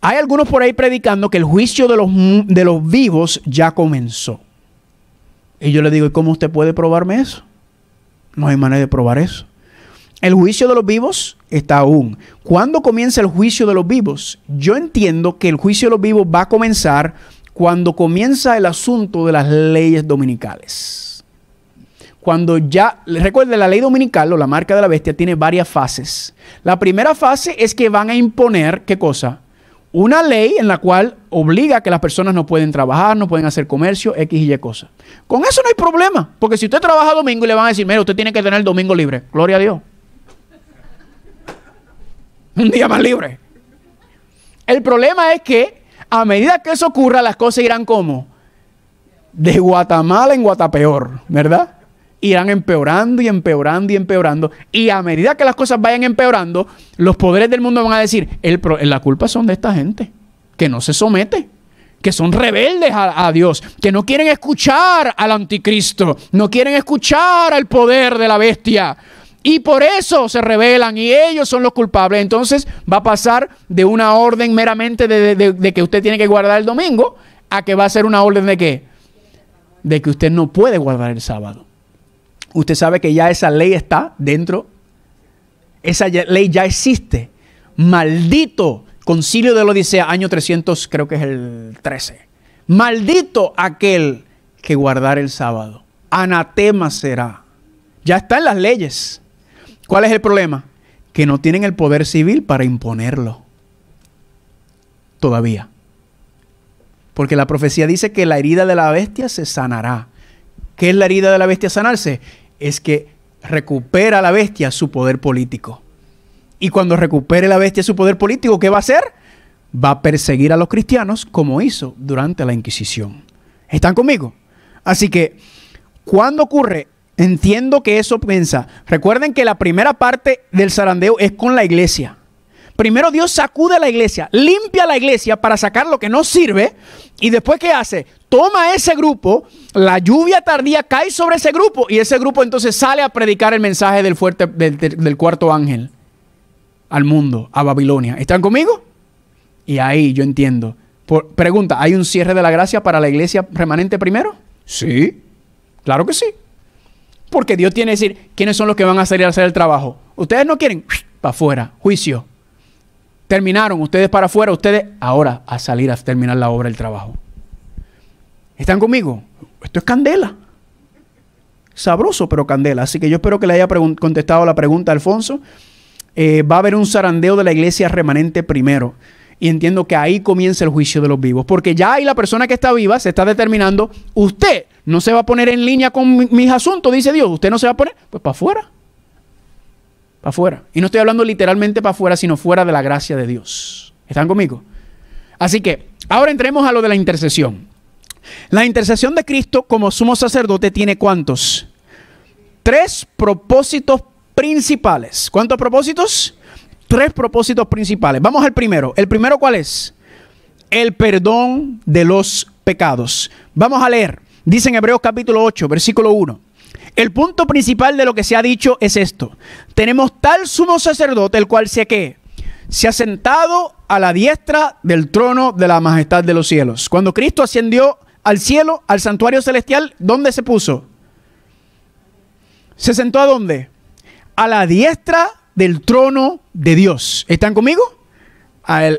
Hay algunos por ahí predicando que el juicio de los, vivos ya comenzó. Y yo le digo, ¿y cómo usted puede probarme eso? No hay manera de probar eso. El juicio de los vivos está aún. ¿Cuándo comienza el juicio de los vivos? Yo entiendo que el juicio de los vivos va a comenzar cuando comienza el asunto de las leyes dominicales cuando ya, recuerde, la ley dominical o la marca de la bestia tiene varias fases. La primera fase es que van a imponer, ¿qué cosa? Una ley en la cual obliga a que las personas no pueden trabajar, no pueden hacer comercio, X y Y cosas. Con eso no hay problema, porque si usted trabaja domingo y le van a decir, mire, usted tiene que tener el domingo libre, gloria a Dios. <laughs> Un día más libre. El problema es que a medida que eso ocurra, las cosas irán como de Guatemala en Guatapeor, ¿verdad? irán empeorando y empeorando y empeorando. Y a medida que las cosas vayan empeorando, los poderes del mundo van a decir, el la culpa son de esta gente, que no se somete, que son rebeldes a, Dios, que no quieren escuchar al anticristo, no quieren escuchar al poder de la bestia. Y por eso se rebelan y ellos son los culpables. Entonces va a pasar de una orden meramente de, de que usted tiene que guardar el domingo a que va a ser una orden de qué? De que usted no puede guardar el sábado. Usted sabe que ya esa ley está dentro. Esa ley ya existe. Maldito concilio de la Odisea, año 300, creo que es el 13. Maldito aquel que guardar el sábado. Anatema será. Ya están las leyes. ¿Cuál es el problema? Que no tienen el poder civil para imponerlo. Todavía. Porque la profecía dice que la herida de la bestia se sanará. ¿Qué es la herida de la bestia sanarse? es que recupera la bestia su poder político. Y cuando recupere la bestia su poder político, ¿qué va a hacer? Va a perseguir a los cristianos como hizo durante la Inquisición. ¿Están conmigo? Así que, cuando ocurre? Entiendo que eso piensa. Recuerden que la primera parte del zarandeo es con la iglesia. Primero Dios sacude a la iglesia, limpia la iglesia para sacar lo que no sirve. Y después, ¿qué hace? Toma ese grupo, la lluvia tardía cae sobre ese grupo y ese grupo entonces sale a predicar el mensaje del, fuerte, del, cuarto ángel al mundo, a Babilonia. ¿Están conmigo? Y ahí yo entiendo. pregunta, ¿hay un cierre de la gracia para la iglesia remanente primero? Sí, claro que sí. Porque Dios tiene que decir quiénes son los que van a salir a hacer el trabajo. Ustedes no quieren, <sniffs> para afuera, juicio. Terminaron, ustedes para afuera, ustedes ahora a salir a terminar la obra el trabajo. ¿Están conmigo? Esto es candela. Sabroso, pero candela. Así que yo espero que le haya contestado la pregunta, Alfonso. Eh, va a haber un zarandeo de la iglesia remanente primero. Y entiendo que ahí comienza el juicio de los vivos. Porque ya ahí la persona que está viva se está determinando, usted no se va a poner en línea con mis asuntos, dice Dios. Usted no se va a poner, pues para afuera afuera. Y no estoy hablando literalmente para afuera, sino fuera de la gracia de Dios. ¿Están conmigo? Así que, ahora entremos a lo de la intercesión. La intercesión de Cristo como sumo sacerdote tiene cuántos? Tres propósitos principales. ¿Cuántos propósitos? Tres propósitos principales. Vamos al primero. ¿El primero cuál es? El perdón de los pecados. Vamos a leer. Dice en Hebreos capítulo 8, versículo 1. El punto principal de lo que se ha dicho es esto. Tenemos tal sumo sacerdote, el cual se que se ha sentado a la diestra del trono de la majestad de los cielos. Cuando Cristo ascendió al cielo, al santuario celestial, ¿dónde se puso? ¿Se sentó a dónde? A la diestra del trono de Dios. ¿Están conmigo?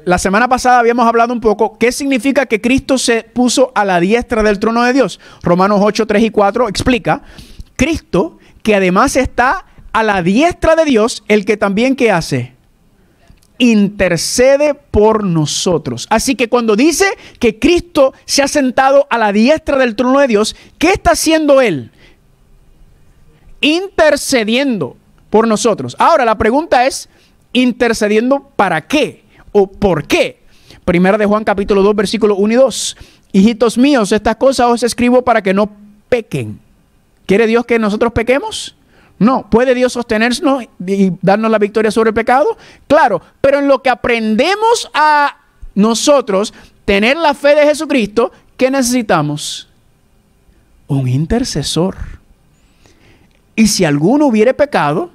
La semana pasada habíamos hablado un poco qué significa que Cristo se puso a la diestra del trono de Dios. Romanos 8, 3 y 4 explica Cristo, que además está a la diestra de Dios, el que también qué hace? Intercede por nosotros. Así que cuando dice que Cristo se ha sentado a la diestra del trono de Dios, ¿qué está haciendo Él? Intercediendo por nosotros. Ahora la pregunta es, ¿intercediendo para qué? ¿O por qué? Primera de Juan capítulo 2, versículo 1 y 2. Hijitos míos, estas cosas os escribo para que no pequen. ¿Quiere Dios que nosotros pequemos? No, ¿puede Dios sostenernos y darnos la victoria sobre el pecado? Claro, pero en lo que aprendemos a nosotros tener la fe de Jesucristo, ¿qué necesitamos? Un intercesor. Y si alguno hubiere pecado,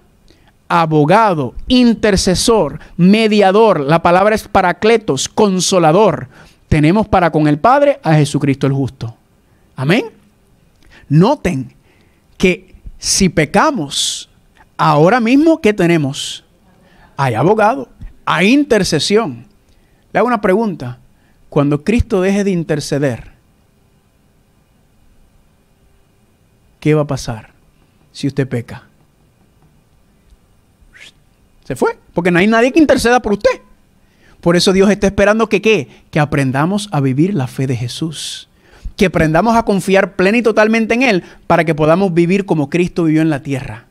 abogado, intercesor, mediador, la palabra es paracletos, consolador, tenemos para con el Padre a Jesucristo el justo. Amén. Noten, que si pecamos, ahora mismo, ¿qué tenemos? Hay abogado, hay intercesión. Le hago una pregunta. Cuando Cristo deje de interceder, ¿qué va a pasar si usted peca? Se fue, porque no hay nadie que interceda por usted. Por eso Dios está esperando que qué? Que aprendamos a vivir la fe de Jesús que aprendamos a confiar plena y totalmente en Él para que podamos vivir como Cristo vivió en la tierra.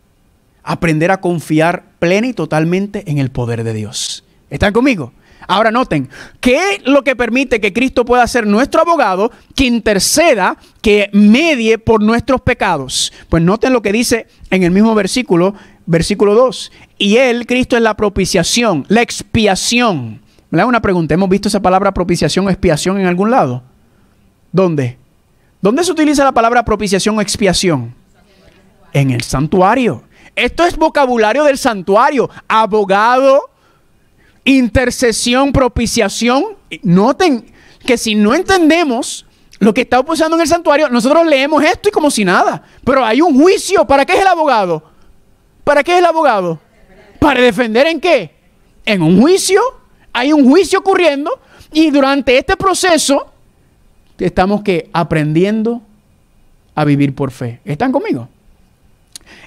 Aprender a confiar plena y totalmente en el poder de Dios. ¿Están conmigo? Ahora noten, ¿qué es lo que permite que Cristo pueda ser nuestro abogado, que interceda, que medie por nuestros pecados? Pues noten lo que dice en el mismo versículo, versículo 2. Y Él, Cristo, es la propiciación, la expiación. Me da Una pregunta, ¿hemos visto esa palabra propiciación o expiación en algún lado? ¿Dónde? ¿Dónde se utiliza la palabra propiciación o expiación? En el santuario. Esto es vocabulario del santuario. Abogado, intercesión, propiciación. Noten que si no entendemos lo que está usando en el santuario, nosotros leemos esto y como si nada. Pero hay un juicio. ¿Para qué es el abogado? ¿Para qué es el abogado? ¿Para defender en qué? En un juicio. Hay un juicio ocurriendo y durante este proceso estamos que aprendiendo a vivir por fe. ¿Están conmigo?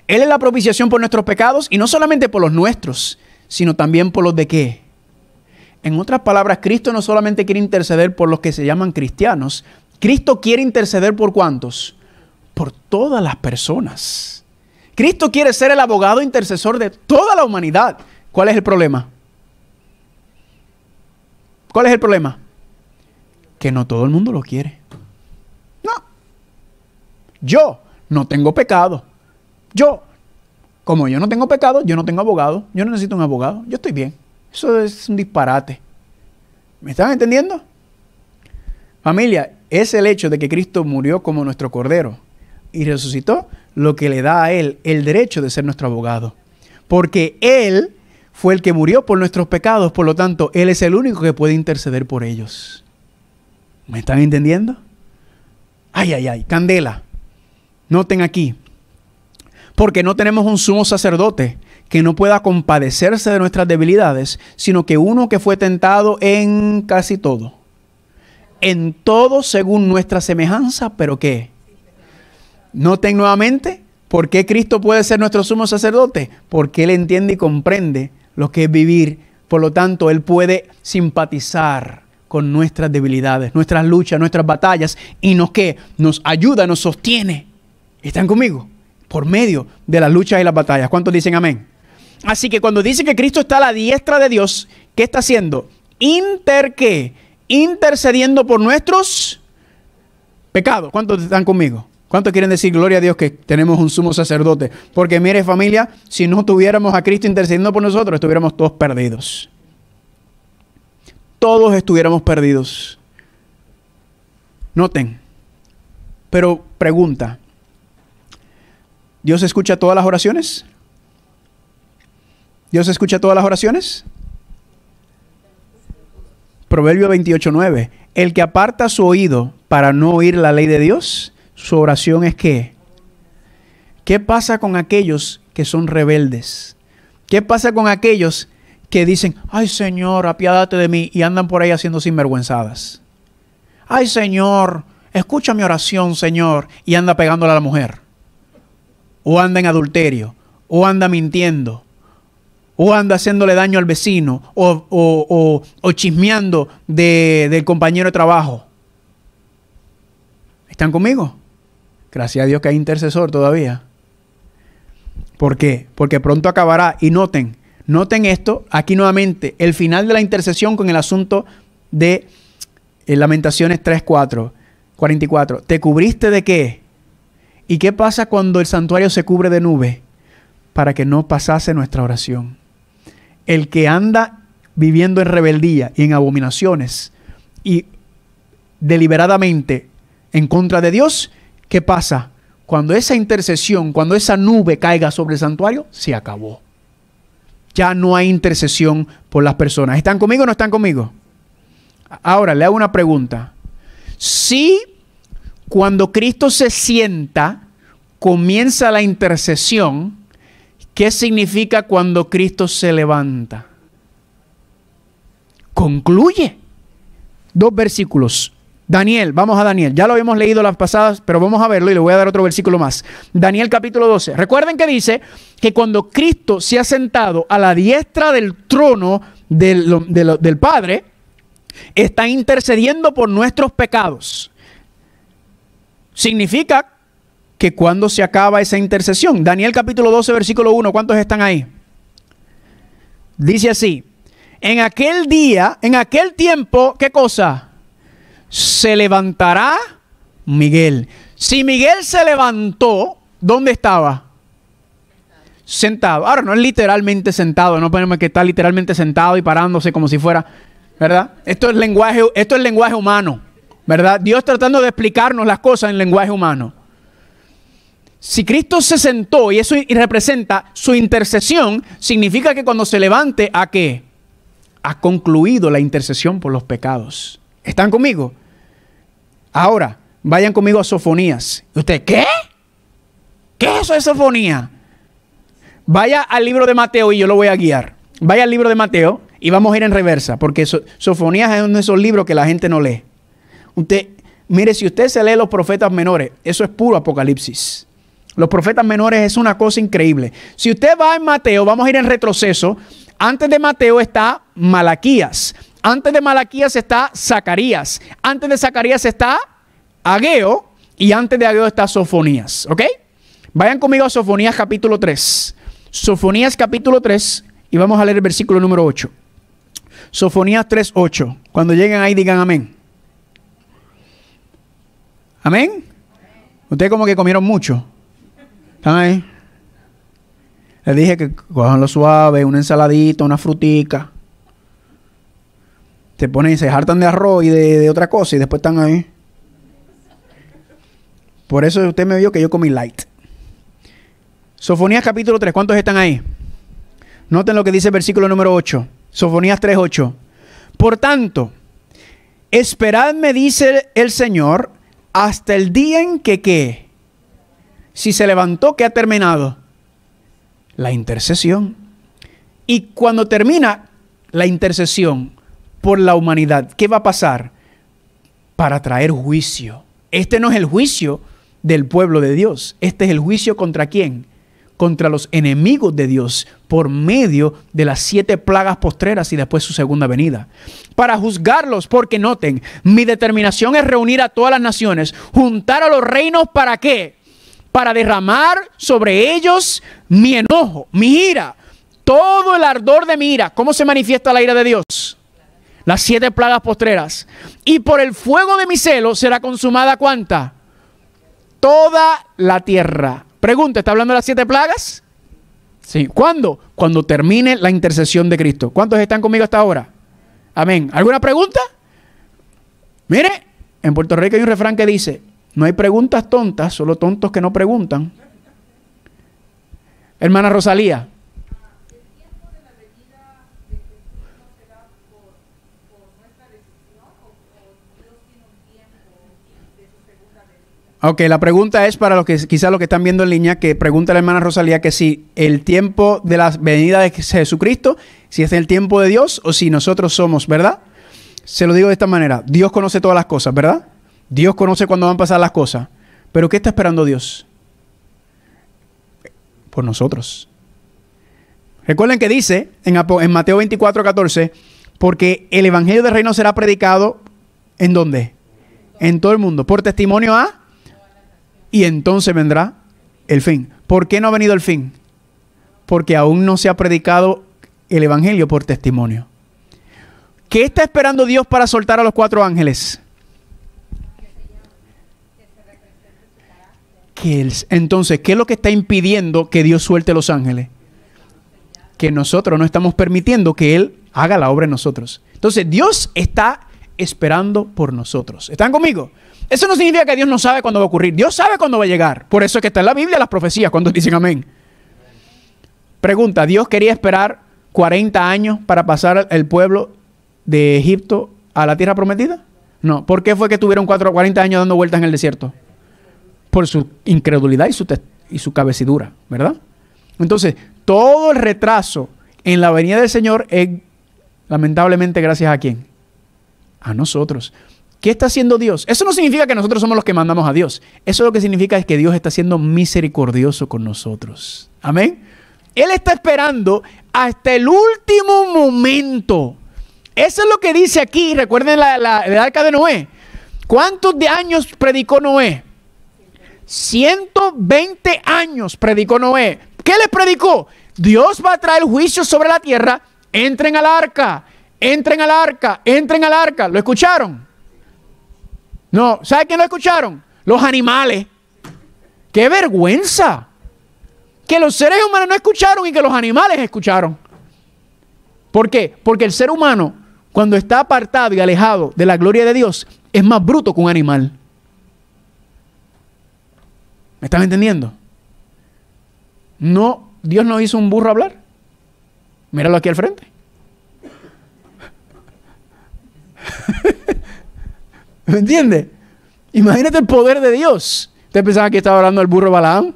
Él es la propiciación por nuestros pecados y no solamente por los nuestros, sino también por los de qué. En otras palabras, Cristo no solamente quiere interceder por los que se llaman cristianos, Cristo quiere interceder por cuántos? Por todas las personas. Cristo quiere ser el abogado intercesor de toda la humanidad. ¿Cuál es el problema? ¿Cuál es el problema? que no todo el mundo lo quiere. No. Yo no tengo pecado. Yo, como yo no tengo pecado, yo no tengo abogado. Yo no necesito un abogado. Yo estoy bien. Eso es un disparate. ¿Me están entendiendo? Familia, es el hecho de que Cristo murió como nuestro Cordero y resucitó lo que le da a Él el derecho de ser nuestro abogado. Porque Él fue el que murió por nuestros pecados, por lo tanto, Él es el único que puede interceder por ellos. ¿Me están entendiendo? Ay, ay, ay, candela. Noten aquí. Porque no tenemos un sumo sacerdote que no pueda compadecerse de nuestras debilidades, sino que uno que fue tentado en casi todo. En todo según nuestra semejanza, pero ¿qué? Noten nuevamente por qué Cristo puede ser nuestro sumo sacerdote. Porque Él entiende y comprende lo que es vivir. Por lo tanto, Él puede simpatizar con nuestras debilidades, nuestras luchas, nuestras batallas y nos que nos ayuda, nos sostiene. ¿Están conmigo? Por medio de las luchas y las batallas. ¿Cuántos dicen amén? Así que cuando dice que Cristo está a la diestra de Dios, ¿qué está haciendo? Inter qué? Intercediendo por nuestros pecados. ¿Cuántos están conmigo? ¿Cuántos quieren decir gloria a Dios que tenemos un sumo sacerdote? Porque mire familia, si no tuviéramos a Cristo intercediendo por nosotros, estuviéramos todos perdidos todos estuviéramos perdidos. Noten, pero pregunta, ¿Dios escucha todas las oraciones? ¿Dios escucha todas las oraciones? Proverbio 28.9. El que aparta su oído para no oír la ley de Dios, su oración es que. ¿Qué pasa con aquellos que son rebeldes? ¿Qué pasa con aquellos que dicen, ay Señor, apiádate de mí, y andan por ahí haciendo sinvergüenzadas. Ay Señor, escucha mi oración, Señor, y anda pegándole a la mujer. O anda en adulterio, o anda mintiendo, o anda haciéndole daño al vecino, o, o, o, o chismeando de, del compañero de trabajo. ¿Están conmigo? Gracias a Dios que hay intercesor todavía. ¿Por qué? Porque pronto acabará. Y noten, Noten esto, aquí nuevamente, el final de la intercesión con el asunto de eh, Lamentaciones 3, 4, 44. ¿Te cubriste de qué? ¿Y qué pasa cuando el santuario se cubre de nube? Para que no pasase nuestra oración. El que anda viviendo en rebeldía y en abominaciones y deliberadamente en contra de Dios, ¿qué pasa? Cuando esa intercesión, cuando esa nube caiga sobre el santuario, se acabó ya no hay intercesión por las personas. ¿Están conmigo o no están conmigo? Ahora, le hago una pregunta. Si cuando Cristo se sienta, comienza la intercesión, ¿qué significa cuando Cristo se levanta? Concluye. Dos versículos. Daniel, vamos a Daniel. Ya lo habíamos leído las pasadas, pero vamos a verlo y le voy a dar otro versículo más. Daniel capítulo 12. Recuerden que dice que cuando Cristo se ha sentado a la diestra del trono del, Padre, está intercediendo por nuestros pecados. Significa que cuando se acaba esa intercesión. Daniel capítulo 12, versículo 1, ¿cuántos están ahí? Dice así, en aquel día, en aquel tiempo, ¿qué cosa? se levantará Miguel. Si Miguel se levantó, ¿dónde estaba? Sentado. Ahora no es literalmente sentado, no ponemos que está literalmente sentado y parándose como si fuera, ¿verdad? Esto es lenguaje, esto es lenguaje humano, ¿verdad? Dios tratando de explicarnos las cosas en lenguaje humano. Si Cristo se sentó y eso representa su intercesión, significa que cuando se levante, ¿a qué? Ha concluido la intercesión por los pecados. ¿Están conmigo? Ahora, vayan conmigo a Sofonías. ¿Y usted qué? ¿Qué es eso de Sofonía? Vaya al libro de Mateo y yo lo voy a guiar. Vaya al libro de Mateo y vamos a ir en reversa, porque Sofonías es uno de esos libros que la gente no lee. Usted, mire, si usted se lee los profetas menores, eso es puro apocalipsis. Los profetas menores es una cosa increíble. Si usted va en Mateo, vamos a ir en retroceso. Antes de Mateo está Malaquías. Antes de Malaquías está Zacarías. Antes de Zacarías está Ageo. Y antes de Ageo está Sofonías. ¿Ok? Vayan conmigo a Sofonías capítulo 3. Sofonías capítulo 3. Y vamos a leer el versículo número 8. Sofonías 3, 8. Cuando lleguen ahí digan amén. Amén. Ustedes como que comieron mucho. ¿Están ahí? Les dije que cojan lo suave, una ensaladita, una frutica. Se ponen, se hartan de arroz y de, otra cosa y después están ahí. Por eso usted me vio que yo comí light. Sofonías capítulo 3, ¿cuántos están ahí? Noten lo que dice el versículo número 8. Sofonías 3, 8. Por tanto, esperadme, dice el Señor, hasta el día en que qué. Si se levantó, ¿qué ha terminado? La intercesión. Y cuando termina la intercesión, por la humanidad. ¿Qué va a pasar? Para traer juicio. Este no es el juicio del pueblo de Dios. Este es el juicio contra quién? Contra los enemigos de Dios por medio de las siete plagas postreras y después su segunda venida. Para juzgarlos, porque noten, mi determinación es reunir a todas las naciones, juntar a los reinos para qué? Para derramar sobre ellos mi enojo, mi ira, todo el ardor de mi ira. ¿Cómo se manifiesta la ira de Dios? las siete plagas postreras. Y por el fuego de mi celo será consumada cuánta? Toda la tierra. Pregunta, ¿está hablando de las siete plagas? Sí. ¿Cuándo? Cuando termine la intercesión de Cristo. ¿Cuántos están conmigo hasta ahora? Amén. ¿Alguna pregunta? Mire, en Puerto Rico hay un refrán que dice, no hay preguntas tontas, solo tontos que no preguntan. Hermana Rosalía, Ok, la pregunta es para los que quizás los que están viendo en línea, que pregunta la hermana Rosalía que si el tiempo de la venida de Jesucristo, si es el tiempo de Dios o si nosotros somos, ¿verdad? Se lo digo de esta manera, Dios conoce todas las cosas, ¿verdad? Dios conoce cuando van a pasar las cosas, pero ¿qué está esperando Dios? Por nosotros. Recuerden que dice en, en Mateo 24, 14, porque el Evangelio del Reino será predicado en dónde? En todo el mundo, por testimonio a y entonces vendrá el fin. ¿Por qué no ha venido el fin? Porque aún no se ha predicado el Evangelio por testimonio. ¿Qué está esperando Dios para soltar a los cuatro ángeles? Que entonces, ¿qué es lo que está impidiendo que Dios suelte a los ángeles? Que nosotros no estamos permitiendo que Él haga la obra en nosotros. Entonces, Dios está esperando por nosotros. ¿Están conmigo? Eso no significa que Dios no sabe cuándo va a ocurrir. Dios sabe cuándo va a llegar. Por eso es que está en la Biblia las profecías cuando <laughs> dicen amén. Pregunta, ¿Dios quería esperar 40 años para pasar el pueblo de Egipto a la tierra prometida? No. ¿Por qué fue que tuvieron 40 años dando vueltas en el desierto? Por su incredulidad y su, y su cabecidura, ¿verdad? Entonces, todo el retraso en la venida del Señor es lamentablemente gracias a quién? A nosotros. ¿Qué está haciendo Dios? Eso no significa que nosotros somos los que mandamos a Dios. Eso lo que significa es que Dios está siendo misericordioso con nosotros. Amén. Él está esperando hasta el último momento. Eso es lo que dice aquí. Recuerden la, arca de Noé. ¿Cuántos de años predicó Noé? 120 años predicó Noé. ¿Qué le predicó? Dios va a traer juicio sobre la tierra. Entren al arca, entren al arca, entren al arca. ¿Lo escucharon? No, ¿sabe quién no escucharon? Los animales. ¡Qué vergüenza! Que los seres humanos no escucharon y que los animales escucharon. ¿Por qué? Porque el ser humano, cuando está apartado y alejado de la gloria de Dios, es más bruto que un animal. ¿Me están entendiendo? No, Dios no hizo un burro hablar. Míralo aquí al frente. ¿Me entiendes? Imagínate el poder de Dios. ¿Te pensaba que estaba hablando del burro Balaam?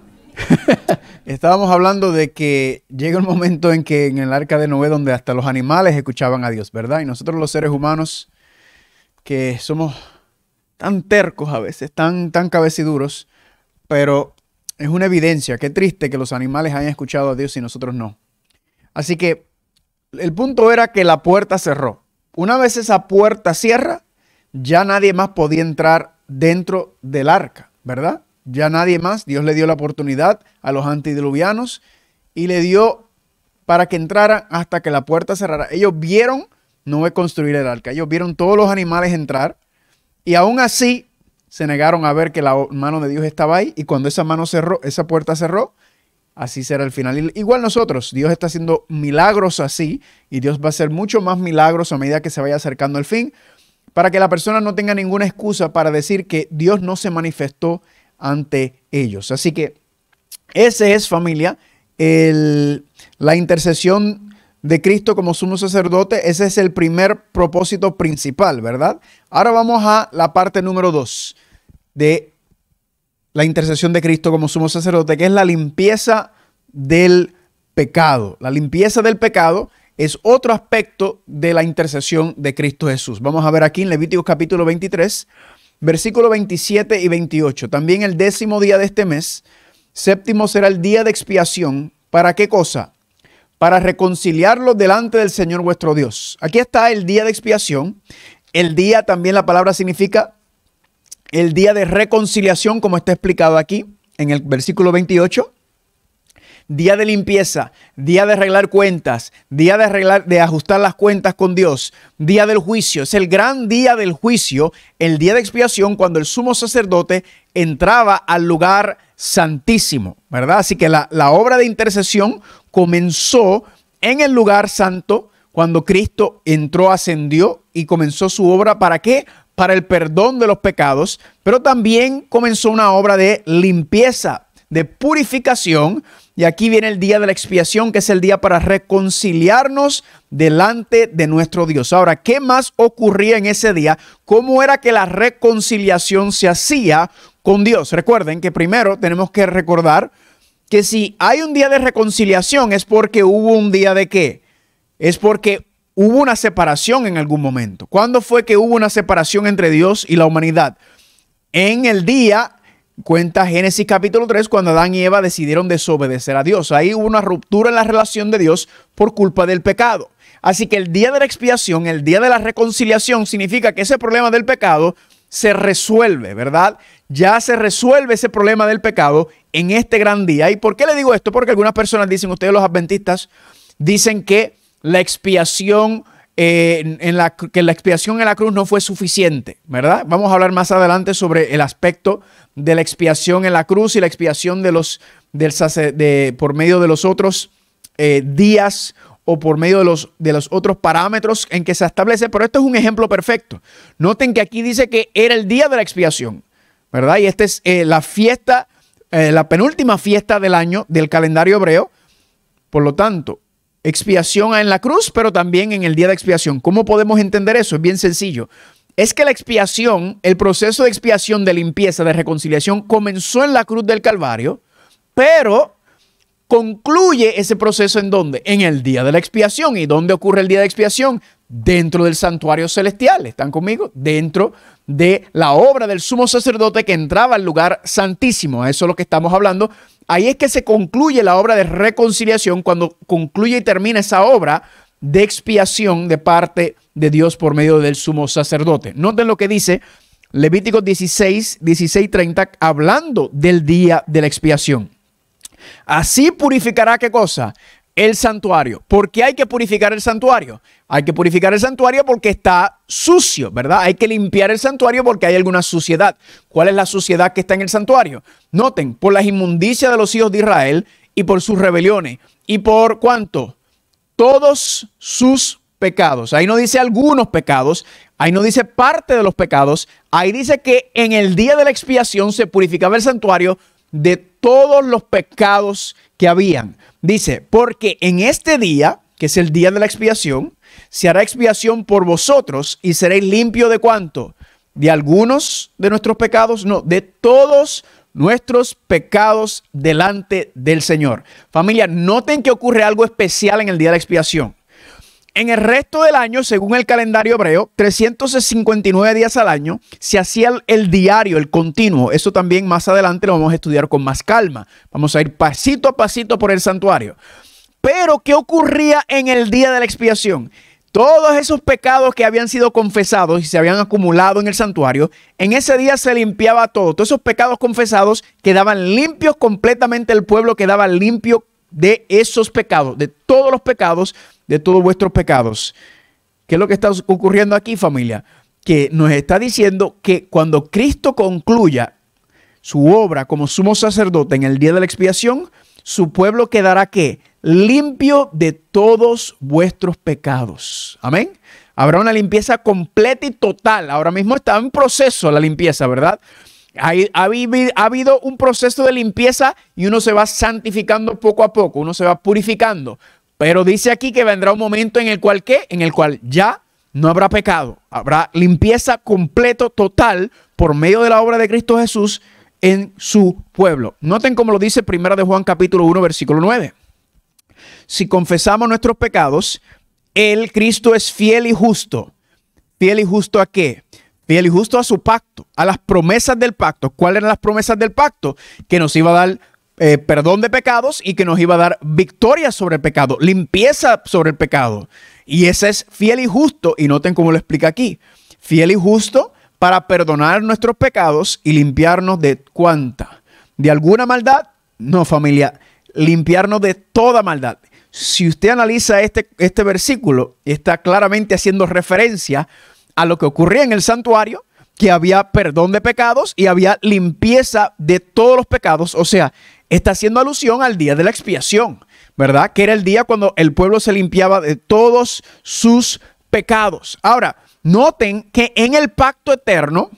<laughs> Estábamos hablando de que llega un momento en que en el arca de Noé donde hasta los animales escuchaban a Dios, ¿verdad? Y nosotros los seres humanos que somos tan tercos a veces, tan, tan cabeciduros, pero es una evidencia. Qué triste que los animales hayan escuchado a Dios y nosotros no. Así que el punto era que la puerta cerró. Una vez esa puerta cierra, ya nadie más podía entrar dentro del arca, ¿verdad? Ya nadie más, Dios le dio la oportunidad a los antediluvianos y le dio para que entraran hasta que la puerta cerrara. Ellos vieron no Noé construir el arca, ellos vieron todos los animales entrar y aún así se negaron a ver que la mano de Dios estaba ahí y cuando esa mano cerró, esa puerta cerró, así será el final. Igual nosotros, Dios está haciendo milagros así y Dios va a hacer mucho más milagros a medida que se vaya acercando el fin, para que la persona no tenga ninguna excusa para decir que Dios no se manifestó ante ellos. Así que ese es familia, el, la intercesión de Cristo como sumo sacerdote, ese es el primer propósito principal, ¿verdad? Ahora vamos a la parte número dos de la intercesión de Cristo como sumo sacerdote, que es la limpieza del pecado. La limpieza del pecado es otro aspecto de la intercesión de Cristo Jesús. Vamos a ver aquí en Levíticos capítulo 23, versículo 27 y 28. También el décimo día de este mes, séptimo será el día de expiación. ¿Para qué cosa? Para reconciliarlo delante del Señor vuestro Dios. Aquí está el día de expiación. El día también la palabra significa el día de reconciliación, como está explicado aquí en el versículo 28 día de limpieza, día de arreglar cuentas, día de arreglar, de ajustar las cuentas con Dios, día del juicio. Es el gran día del juicio, el día de expiación, cuando el sumo sacerdote entraba al lugar santísimo, ¿verdad? Así que la, la obra de intercesión comenzó en el lugar santo cuando Cristo entró, ascendió y comenzó su obra. ¿Para qué? Para el perdón de los pecados, pero también comenzó una obra de limpieza de purificación. Y aquí viene el día de la expiación, que es el día para reconciliarnos delante de nuestro Dios. Ahora, ¿qué más ocurría en ese día? ¿Cómo era que la reconciliación se hacía con Dios? Recuerden que primero tenemos que recordar que si hay un día de reconciliación es porque hubo un día de qué? Es porque hubo una separación en algún momento. ¿Cuándo fue que hubo una separación entre Dios y la humanidad? En el día cuenta Génesis capítulo 3 cuando Adán y Eva decidieron desobedecer a Dios. Ahí hubo una ruptura en la relación de Dios por culpa del pecado. Así que el día de la expiación, el día de la reconciliación, significa que ese problema del pecado se resuelve, ¿verdad? Ya se resuelve ese problema del pecado en este gran día. ¿Y por qué le digo esto? Porque algunas personas dicen, ustedes los adventistas, dicen que la expiación eh, en, la, que la expiación en la cruz no fue suficiente, ¿verdad? Vamos a hablar más adelante sobre el aspecto de la expiación en la cruz y la expiación de los, del por medio de los otros eh, días o por medio de los, de los otros parámetros en que se establece, pero esto es un ejemplo perfecto. Noten que aquí dice que era el día de la expiación, ¿verdad? Y esta es eh, la fiesta, la penúltima fiesta del año del calendario hebreo. Por lo tanto, expiación en la cruz, pero también en el día de expiación. ¿Cómo podemos entender eso? Es bien sencillo. Es que la expiación, el proceso de expiación, de limpieza, de reconciliación, comenzó en la cruz del Calvario, pero concluye ese proceso en dónde? En el día de la expiación. ¿Y dónde ocurre el día de expiación? Dentro del santuario celestial. ¿Están conmigo? Dentro de la obra del sumo sacerdote que entraba al lugar santísimo. Eso es lo que estamos hablando. Ahí es que se concluye la obra de reconciliación cuando concluye y termina esa obra de expiación de parte de Dios por medio del sumo sacerdote. Noten lo que dice Levítico 16, 16, 30, hablando del día de la expiación. Así purificará qué cosa? El santuario. ¿Por qué hay que purificar el santuario? Hay que purificar el santuario porque está sucio, ¿verdad? Hay que limpiar el santuario porque hay alguna suciedad. ¿Cuál es la suciedad que está en el santuario? Noten, por las inmundicias de los hijos de Israel y por sus rebeliones. ¿Y por cuánto? Todos sus pecados. Ahí no dice algunos pecados, ahí no dice parte de los pecados, ahí dice que en el día de la expiación se purificaba el santuario de todos los pecados que habían. Dice, porque en este día, que es el día de la expiación, se hará expiación por vosotros y seréis limpio de cuánto? De algunos de nuestros pecados, no, de todos nuestros pecados delante del Señor. Familia, noten que ocurre algo especial en el día de la expiación. En el resto del año, según el calendario hebreo, 359 días al año, se hacía el, diario, el continuo. Eso también más adelante lo vamos a estudiar con más calma. Vamos a ir pasito a pasito por el santuario. Pero, ¿qué ocurría en el día de la expiación? Todos esos pecados que habían sido confesados y se habían acumulado en el santuario, en ese día se limpiaba todo. Todos esos pecados confesados quedaban limpios completamente, el pueblo quedaba limpio de esos pecados, de todos los pecados de todos vuestros pecados. ¿Qué es lo que está ocurriendo aquí, familia? Que nos está diciendo que cuando Cristo concluya su obra como sumo sacerdote en el día de la expiación, su pueblo quedará qué? Limpio de todos vuestros pecados. Amén. Habrá una limpieza completa y total. Ahora mismo está en proceso la limpieza, ¿verdad? ha, habido un proceso de limpieza y uno se va santificando poco a poco, uno se va purificando. Pero dice aquí que vendrá un momento en el cual ¿qué? En el cual ya no habrá pecado, habrá limpieza completo, total, por medio de la obra de Cristo Jesús en su pueblo. Noten cómo lo dice Primera de Juan capítulo 1 versículo 9. Si confesamos nuestros pecados, el Cristo es fiel y justo. ¿Fiel y justo a qué? Fiel y justo a su pacto, a las promesas del pacto. ¿Cuáles eran las promesas del pacto? Que nos iba a dar eh, perdón de pecados y que nos iba a dar victoria sobre el pecado, limpieza sobre el pecado. Y ese es fiel y justo, y noten cómo lo explica aquí, fiel y justo para perdonar nuestros pecados y limpiarnos de cuánta, de alguna maldad, no familia, limpiarnos de toda maldad. Si usted analiza este, este versículo, está claramente haciendo referencia a lo que ocurría en el santuario que había perdón de pecados y había limpieza de todos los pecados. O sea, está haciendo alusión al día de la expiación, ¿verdad? Que era el día cuando el pueblo se limpiaba de todos sus pecados. Ahora, noten que en el pacto eterno,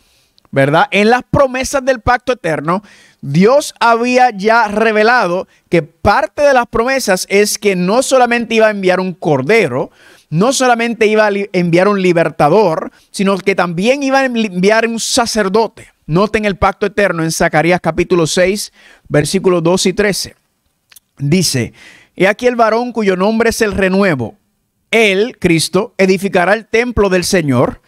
¿verdad? En las promesas del pacto eterno, Dios había ya revelado que parte de las promesas es que no solamente iba a enviar un cordero, no solamente iba a enviar un libertador, sino que también iba a enviar un sacerdote. Noten el pacto eterno en Zacarías capítulo 6, versículos 2 y 13. Dice, he aquí el varón cuyo nombre es el renuevo. Él, Cristo, edificará el templo del Señor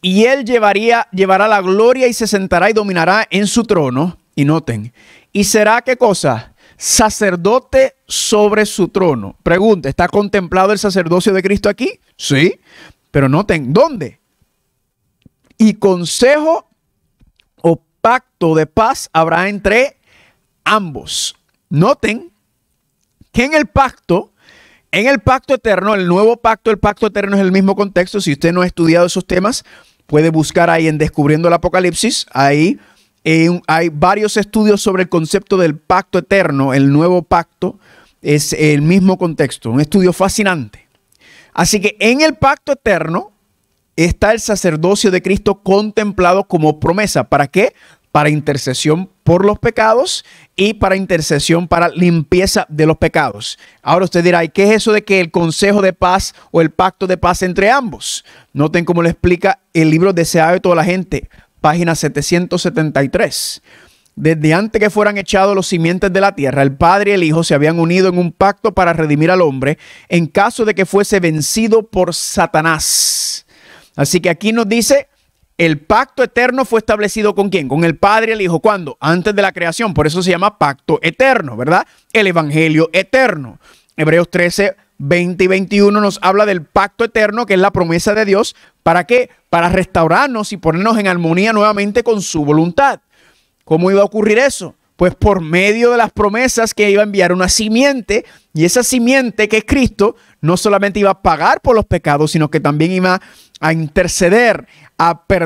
y él llevaría, llevará la gloria y se sentará y dominará en su trono. Y noten, ¿y será qué cosa? sacerdote sobre su trono. Pregunta, ¿está contemplado el sacerdocio de Cristo aquí? Sí, pero noten, ¿dónde? Y consejo o pacto de paz habrá entre ambos. Noten que en el pacto, en el pacto eterno, el nuevo pacto, el pacto eterno es el mismo contexto. Si usted no ha estudiado esos temas, puede buscar ahí en Descubriendo el Apocalipsis, ahí eh, hay varios estudios sobre el concepto del pacto eterno, el nuevo pacto, es el mismo contexto, un estudio fascinante. Así que en el pacto eterno está el sacerdocio de Cristo contemplado como promesa. ¿Para qué? Para intercesión por los pecados y para intercesión para limpieza de los pecados. Ahora usted dirá, ¿y qué es eso de que el consejo de paz o el pacto de paz entre ambos? Noten cómo lo explica el libro Deseado de toda la gente página 773. Desde antes que fueran echados los simientes de la tierra, el Padre y el Hijo se habían unido en un pacto para redimir al hombre en caso de que fuese vencido por Satanás. Así que aquí nos dice, el pacto eterno fue establecido con quién? Con el Padre y el Hijo. ¿Cuándo? Antes de la creación. Por eso se llama pacto eterno, ¿verdad? El Evangelio eterno. Hebreos 13, 20 y 21 nos habla del pacto eterno, que es la promesa de Dios. ¿Para qué? Para restaurarnos y ponernos en armonía nuevamente con su voluntad. ¿Cómo iba a ocurrir eso? Pues por medio de las promesas que iba a enviar una simiente, y esa simiente que es Cristo, no solamente iba a pagar por los pecados, sino que también iba a interceder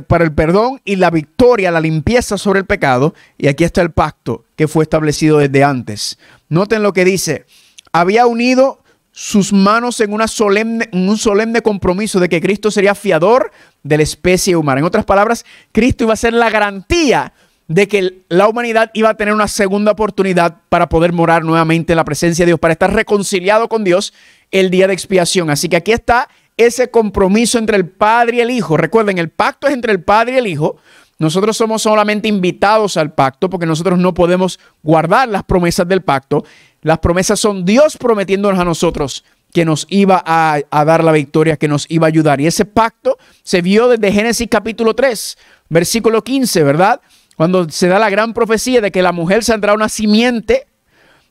para el perdón y la victoria, la limpieza sobre el pecado. Y aquí está el pacto que fue establecido desde antes. Noten lo que dice, había unido sus manos en, un solemne compromiso de que Cristo sería fiador de la especie humana. En otras palabras, Cristo iba a ser la garantía de que la humanidad iba a tener una segunda oportunidad para poder morar nuevamente en la presencia de Dios, para estar reconciliado con Dios el día de expiación. Así que aquí está ese compromiso entre el Padre y el Hijo. Recuerden, el pacto es entre el Padre y el Hijo. Nosotros somos solamente invitados al pacto porque nosotros no podemos guardar las promesas del pacto. Las promesas son Dios prometiéndonos a nosotros que nos iba a, dar la victoria, que nos iba a ayudar. Y ese pacto se vio desde Génesis capítulo 3, versículo 15, ¿verdad? Cuando se da la gran profecía de que la mujer saldrá una simiente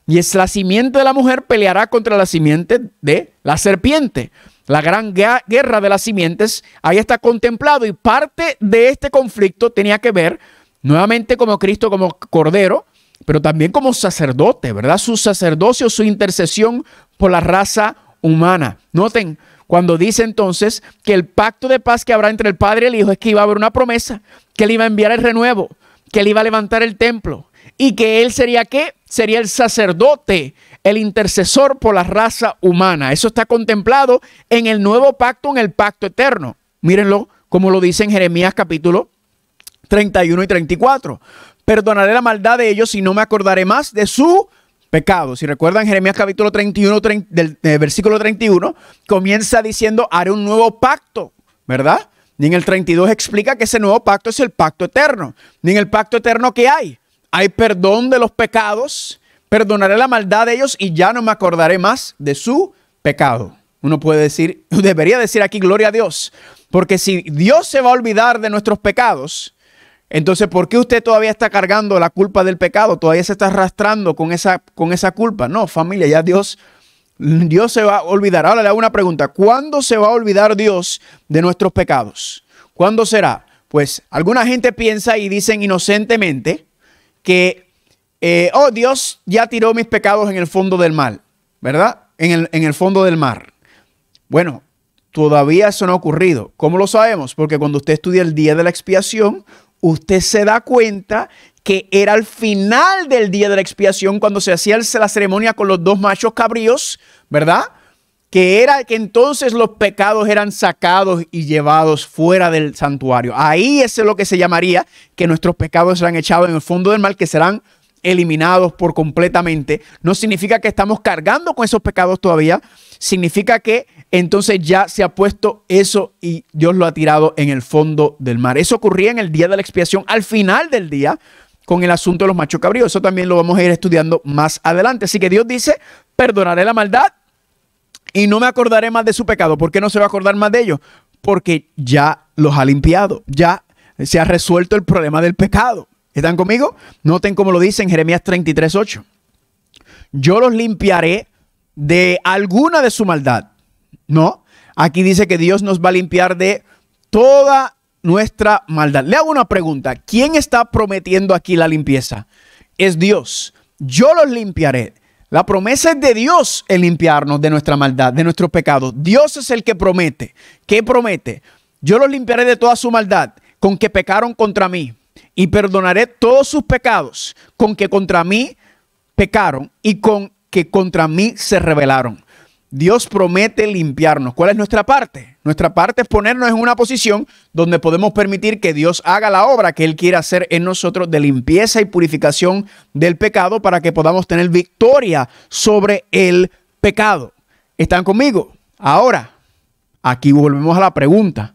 y es la simiente de la mujer peleará contra la simiente de la serpiente. La gran guerra de las simientes ahí está contemplado y parte de este conflicto tenía que ver nuevamente como Cristo como cordero pero también como sacerdote, ¿verdad? Su sacerdocio, su intercesión por la raza humana. Noten, cuando dice entonces que el pacto de paz que habrá entre el Padre y el Hijo es que iba a haber una promesa, que él iba a enviar el renuevo, que él iba a levantar el templo y que él sería qué? Sería el sacerdote, el intercesor por la raza humana. Eso está contemplado en el nuevo pacto, en el pacto eterno. Mírenlo como lo dice en Jeremías capítulo 31 y 34. Perdonaré la maldad de ellos y no me acordaré más de su pecado. Si recuerdan Jeremías capítulo 31, del, eh, versículo 31, comienza diciendo, haré un nuevo pacto, ¿verdad? Y en el 32 explica que ese nuevo pacto es el pacto eterno. ¿Y en el pacto eterno qué hay. Hay perdón de los pecados, perdonaré la maldad de ellos y ya no me acordaré más de su pecado. Uno puede decir, <laughs> debería decir aquí gloria a Dios, porque si Dios se va a olvidar de nuestros pecados, entonces, ¿por qué usted todavía está cargando la culpa del pecado? Todavía se está arrastrando con esa, con esa culpa. No, familia, ya Dios, Dios se va a olvidar. Ahora le hago una pregunta. ¿Cuándo se va a olvidar Dios de nuestros pecados? ¿Cuándo será? Pues alguna gente piensa y dicen inocentemente que, eh, oh, Dios ya tiró mis pecados en el fondo del mar. ¿verdad? En el, en el fondo del mar. Bueno, todavía eso no ha ocurrido. ¿Cómo lo sabemos? Porque cuando usted estudia el día de la expiación, usted se da cuenta que era al final del día de la expiación cuando se hacía la ceremonia con los dos machos cabríos, ¿verdad? Que era que entonces los pecados eran sacados y llevados fuera del santuario. Ahí es lo que se llamaría que nuestros pecados serán echados en el fondo del mar, que serán eliminados por completamente, no significa que estamos cargando con esos pecados todavía, significa que entonces ya se ha puesto eso y Dios lo ha tirado en el fondo del mar. Eso ocurría en el día de la expiación, al final del día, con el asunto de los machos cabríos. Eso también lo vamos a ir estudiando más adelante. Así que Dios dice, perdonaré la maldad y no me acordaré más de su pecado. ¿Por qué no se va a acordar más de ellos? Porque ya los ha limpiado, ya se ha resuelto el problema del pecado. ¿Están conmigo? Noten cómo lo dice en Jeremías 33, 8. Yo los limpiaré de alguna de su maldad. No, aquí dice que Dios nos va a limpiar de toda nuestra maldad. Le hago una pregunta. ¿Quién está prometiendo aquí la limpieza? Es Dios. Yo los limpiaré. La promesa es de Dios el limpiarnos de nuestra maldad, de nuestros pecados. Dios es el que promete. ¿Qué promete? Yo los limpiaré de toda su maldad con que pecaron contra mí y perdonaré todos sus pecados con que contra mí pecaron y con que contra mí se rebelaron. Dios promete limpiarnos. ¿Cuál es nuestra parte? Nuestra parte es ponernos en una posición donde podemos permitir que Dios haga la obra que Él quiere hacer en nosotros de limpieza y purificación del pecado para que podamos tener victoria sobre el pecado. ¿Están conmigo? Ahora, aquí volvemos a la pregunta.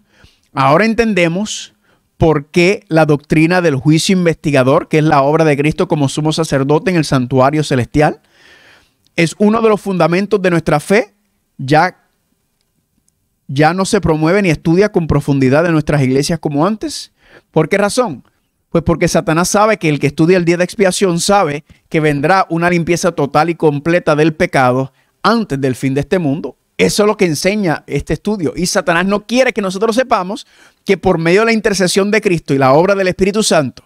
Ahora entendemos por qué la doctrina del juicio investigador, que es la obra de Cristo como sumo sacerdote en el santuario celestial, es uno de los fundamentos de nuestra fe, ya, ya no se promueve ni estudia con profundidad en nuestras iglesias como antes. ¿Por qué razón? Pues porque Satanás sabe que el que estudia el día de expiación sabe que vendrá una limpieza total y completa del pecado antes del fin de este mundo eso es lo que enseña este estudio. Y Satanás no quiere que nosotros sepamos que por medio de la intercesión de Cristo y la obra del Espíritu Santo,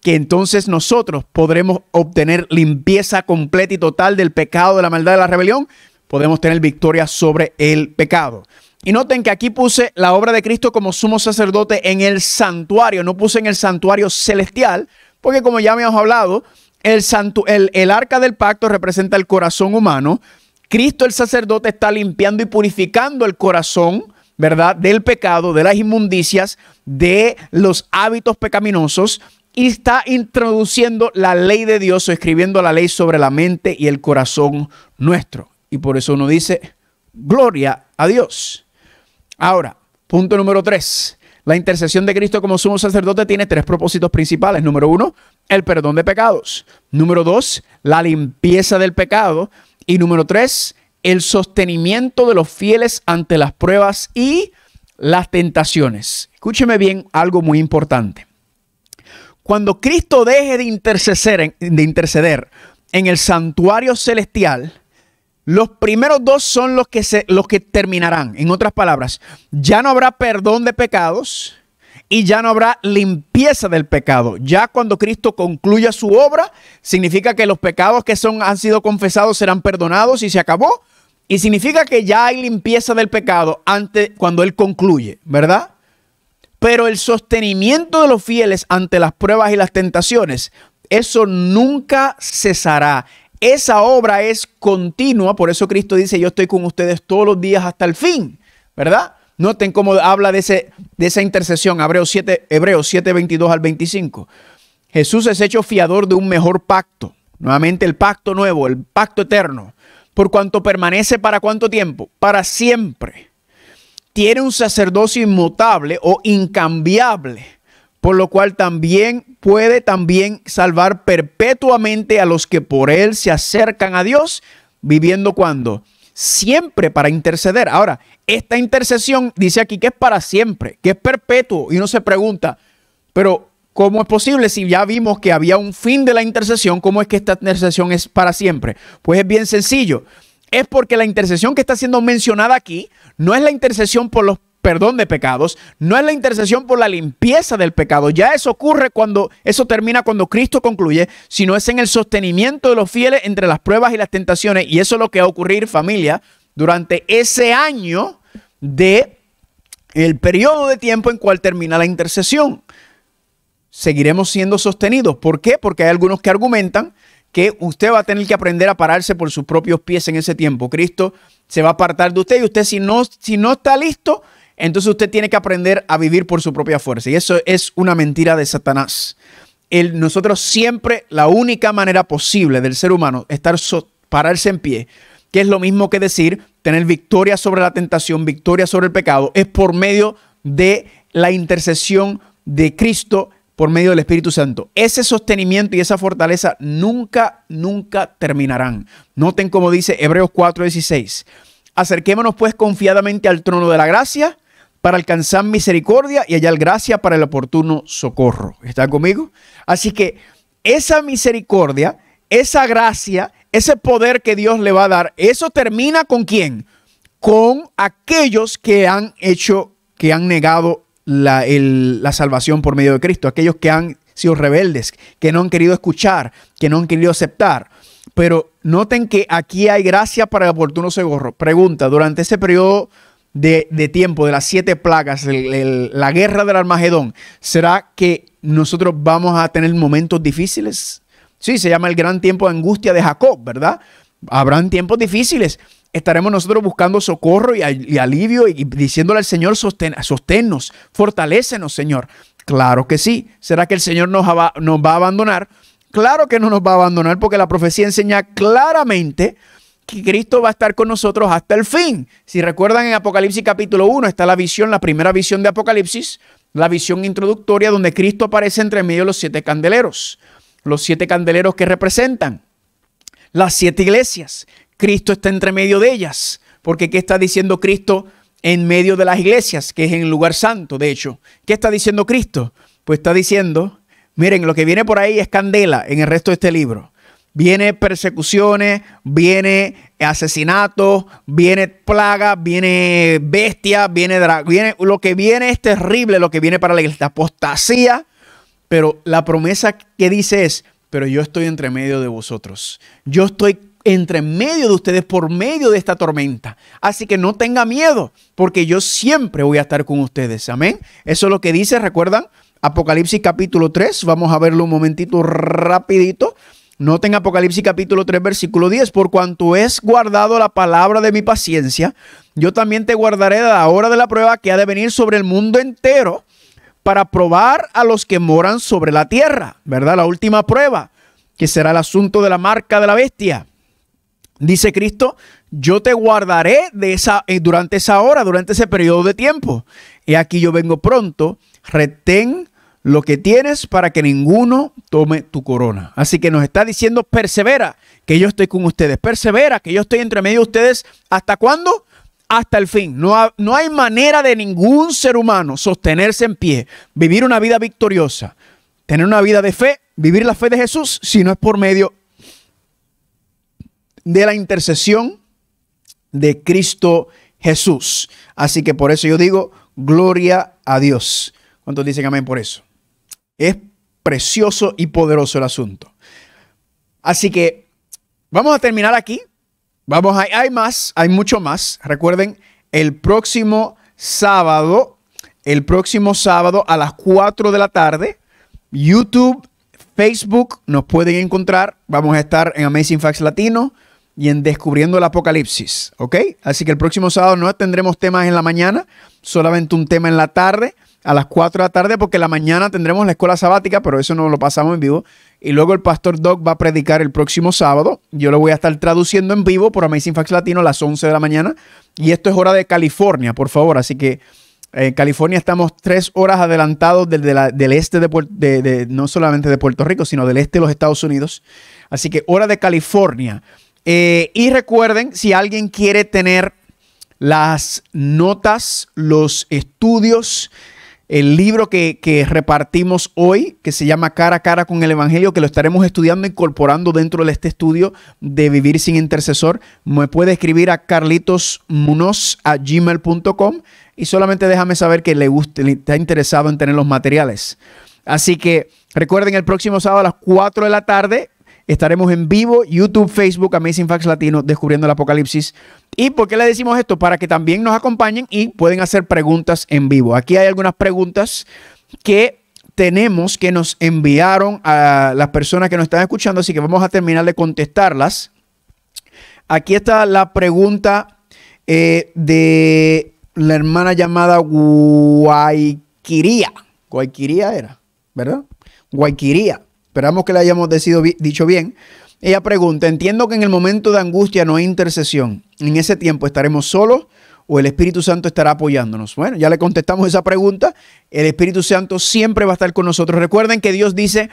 que entonces nosotros podremos obtener limpieza completa y total del pecado, de la maldad, de la rebelión, podemos tener victoria sobre el pecado. Y noten que aquí puse la obra de Cristo como sumo sacerdote en el santuario, no puse en el santuario celestial, porque como ya hemos hablado, el, el arca del pacto representa el corazón humano Cristo el sacerdote está limpiando y purificando el corazón, ¿verdad? Del pecado, de las inmundicias, de los hábitos pecaminosos y está introduciendo la ley de Dios o escribiendo la ley sobre la mente y el corazón nuestro. Y por eso uno dice, gloria a Dios. Ahora, punto número tres. La intercesión de Cristo como sumo sacerdote tiene tres propósitos principales. Número uno, el perdón de pecados. Número dos, la limpieza del pecado. Y número tres, el sostenimiento de los fieles ante las pruebas y las tentaciones. Escúcheme bien algo muy importante. Cuando Cristo deje de interceder, de interceder en el santuario celestial, los primeros dos son los que, se, los que terminarán. En otras palabras, ya no habrá perdón de pecados, y ya no habrá limpieza del pecado. Ya cuando Cristo concluya su obra, significa que los pecados que son, han sido confesados serán perdonados y se acabó. Y significa que ya hay limpieza del pecado antes, cuando Él concluye, ¿verdad? Pero el sostenimiento de los fieles ante las pruebas y las tentaciones, eso nunca cesará. Esa obra es continua, por eso Cristo dice, yo estoy con ustedes todos los días hasta el fin, ¿verdad? Noten cómo habla de, ese, de esa intercesión, Hebreos 7, Hebreos 7, 22 al 25. Jesús es hecho fiador de un mejor pacto. Nuevamente el pacto nuevo, el pacto eterno. Por cuanto permanece para cuánto tiempo? Para siempre. Tiene un sacerdocio inmutable o incambiable, por lo cual también puede también salvar perpetuamente a los que por él se acercan a Dios, viviendo cuando? Siempre para interceder. Ahora, esta intercesión dice aquí que es para siempre, que es perpetuo. Y uno se pregunta, pero ¿cómo es posible si ya vimos que había un fin de la intercesión? ¿Cómo es que esta intercesión es para siempre? Pues es bien sencillo. Es porque la intercesión que está siendo mencionada aquí no es la intercesión por los perdón de pecados, no es la intercesión por la limpieza del pecado. Ya eso ocurre cuando, eso termina cuando Cristo concluye, sino es en el sostenimiento de los fieles entre las pruebas y las tentaciones. Y eso es lo que va a ocurrir, familia, durante ese año de el periodo de tiempo en cual termina la intercesión. Seguiremos siendo sostenidos. ¿Por qué? Porque hay algunos que argumentan que usted va a tener que aprender a pararse por sus propios pies en ese tiempo. Cristo se va a apartar de usted y usted si no, si no está listo, entonces usted tiene que aprender a vivir por su propia fuerza. Y eso es una mentira de Satanás. nosotros siempre, la única manera posible del ser humano estar pararse en pie que es lo mismo que decir tener victoria sobre la tentación, victoria sobre el pecado, es por medio de la intercesión de Cristo por medio del Espíritu Santo. Ese sostenimiento y esa fortaleza nunca, nunca terminarán. Noten como dice Hebreos 4:16. Acerquémonos pues confiadamente al trono de la gracia para alcanzar misericordia y hallar gracia para el oportuno socorro. ¿Están conmigo? Así que esa misericordia, esa gracia, ese poder que Dios le va a dar, eso termina con quién? Con aquellos que han hecho, que han negado la, salvación por medio de Cristo, aquellos que han sido rebeldes, que no han querido escuchar, que no han querido aceptar. Pero noten que aquí hay gracia para el oportuno segorro. Pregunta, durante ese periodo de, tiempo de las siete plagas, la guerra del Armagedón, ¿será que nosotros vamos a tener momentos difíciles? Sí, se llama el gran tiempo de angustia de Jacob, ¿verdad? Habrán tiempos difíciles. Estaremos nosotros buscando socorro y, alivio y, diciéndole al Señor, sosténnos, fortalécenos, Señor. Claro que sí. ¿Será que el Señor nos, nos va a abandonar? Claro que no nos va a abandonar porque la profecía enseña claramente que Cristo va a estar con nosotros hasta el fin. Si recuerdan en Apocalipsis capítulo 1 está la visión, la primera visión de Apocalipsis, la visión introductoria donde Cristo aparece entre medio de los siete candeleros los siete candeleros que representan las siete iglesias. Cristo está entre medio de ellas, porque ¿qué está diciendo Cristo en medio de las iglesias, que es en el lugar santo, de hecho? ¿Qué está diciendo Cristo? Pues está diciendo, miren, lo que viene por ahí es candela en el resto de este libro. Viene persecuciones, viene asesinatos, viene plaga, viene bestia, viene, viene lo que viene es terrible, lo que viene para la iglesia, apostasía, pero la promesa que dice es, pero yo estoy entre medio de vosotros. Yo estoy entre medio de ustedes por medio de esta tormenta. Así que no tenga miedo, porque yo siempre voy a estar con ustedes. Amén. Eso es lo que dice, recuerdan, Apocalipsis capítulo 3. Vamos a verlo un momentito rapidito. Noten Apocalipsis capítulo 3, versículo 10, por cuanto es guardado la palabra de mi paciencia, yo también te guardaré de la hora de la prueba que ha de venir sobre el mundo entero para probar a los que moran sobre la tierra, ¿verdad? La última prueba, que será el asunto de la marca de la bestia. Dice Cristo, yo te guardaré de esa, eh, durante esa hora, durante ese periodo de tiempo. Y aquí yo vengo pronto, retén lo que tienes para que ninguno tome tu corona. Así que nos está diciendo, persevera, que yo estoy con ustedes, persevera, que yo estoy entre medio de ustedes. ¿Hasta cuándo? hasta el fin. No, hay manera de ningún ser humano sostenerse en pie, vivir una vida victoriosa, tener una vida de fe, vivir la fe de Jesús, si no es por medio de la intercesión de Cristo Jesús. Así que por eso yo digo, gloria a Dios. ¿Cuántos dicen amén por eso? Es precioso y poderoso el asunto. Así que vamos a terminar aquí. Vamos, hay, más, hay mucho más. Recuerden, el próximo sábado, el próximo sábado a las 4 de la tarde, YouTube, Facebook, nos pueden encontrar. Vamos a estar en Amazing Facts Latino y en Descubriendo el Apocalipsis, ¿ok? Así que el próximo sábado no tendremos temas en la mañana, solamente un tema en la tarde, a las 4 de la tarde, porque la mañana tendremos la escuela sabática, pero eso no lo pasamos en vivo. Y luego el pastor Doc va a predicar el próximo sábado. Yo lo voy a estar traduciendo en vivo por Amazing Facts Latino a las 11 de la mañana. Y esto es hora de California, por favor. Así que en eh, California estamos tres horas adelantados del, este, de, no solamente de Puerto Rico, sino del este de los Estados Unidos. Así que hora de California. Eh, y recuerden, si alguien quiere tener las notas, los estudios, el libro que, que, repartimos hoy, que se llama Cara a Cara con el Evangelio, que lo estaremos estudiando, incorporando dentro de este estudio de Vivir sin Intercesor, me puede escribir a gmail.com y solamente déjame saber que le, guste, está interesado en tener los materiales. Así que recuerden, el próximo sábado a las 4 de la tarde estaremos en vivo, YouTube, Facebook, Amazing Facts Latino, descubriendo el apocalipsis. ¿Y por qué le decimos esto? Para que también nos acompañen y pueden hacer preguntas en vivo. Aquí hay algunas preguntas que tenemos que nos enviaron a las personas que nos están escuchando, así que vamos a terminar de contestarlas. Aquí está la pregunta eh, de la hermana llamada Guayquiría. Guayquiría era, ¿verdad? Guayquiría. Esperamos que la hayamos dicho bien. Ella pregunta, entiendo que en el momento de angustia no hay intercesión. En ese tiempo estaremos solos o el Espíritu Santo estará apoyándonos? Bueno, ya le contestamos esa pregunta. El Espíritu Santo siempre va a estar con nosotros. Recuerden que Dios dice,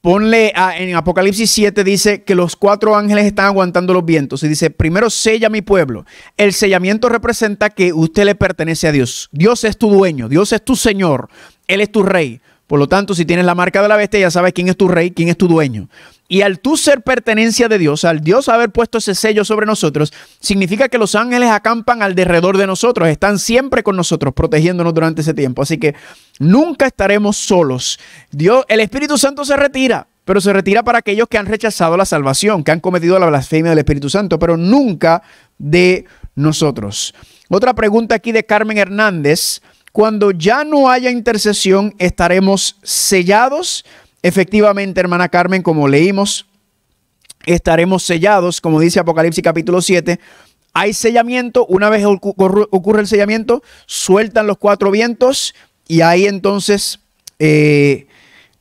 ponle en Apocalipsis 7 dice que los cuatro ángeles están aguantando los vientos. Y dice, primero sella mi pueblo. El sellamiento representa que usted le pertenece a Dios. Dios es tu dueño, Dios es tu Señor, Él es tu Rey. Por lo tanto, si tienes la marca de la bestia, ya sabes quién es tu rey, quién es tu dueño. Y al tú ser pertenencia de Dios, al Dios haber puesto ese sello sobre nosotros, significa que los ángeles acampan alrededor de nosotros, están siempre con nosotros, protegiéndonos durante ese tiempo. Así que nunca estaremos solos. Dios, el Espíritu Santo se retira, pero se retira para aquellos que han rechazado la salvación, que han cometido la blasfemia del Espíritu Santo, pero nunca de nosotros. Otra pregunta aquí de Carmen Hernández. Cuando ya no haya intercesión, estaremos sellados. Efectivamente, hermana Carmen, como leímos, estaremos sellados, como dice Apocalipsis capítulo 7. Hay sellamiento, una vez ocurre el sellamiento, sueltan los cuatro vientos y ahí entonces, eh,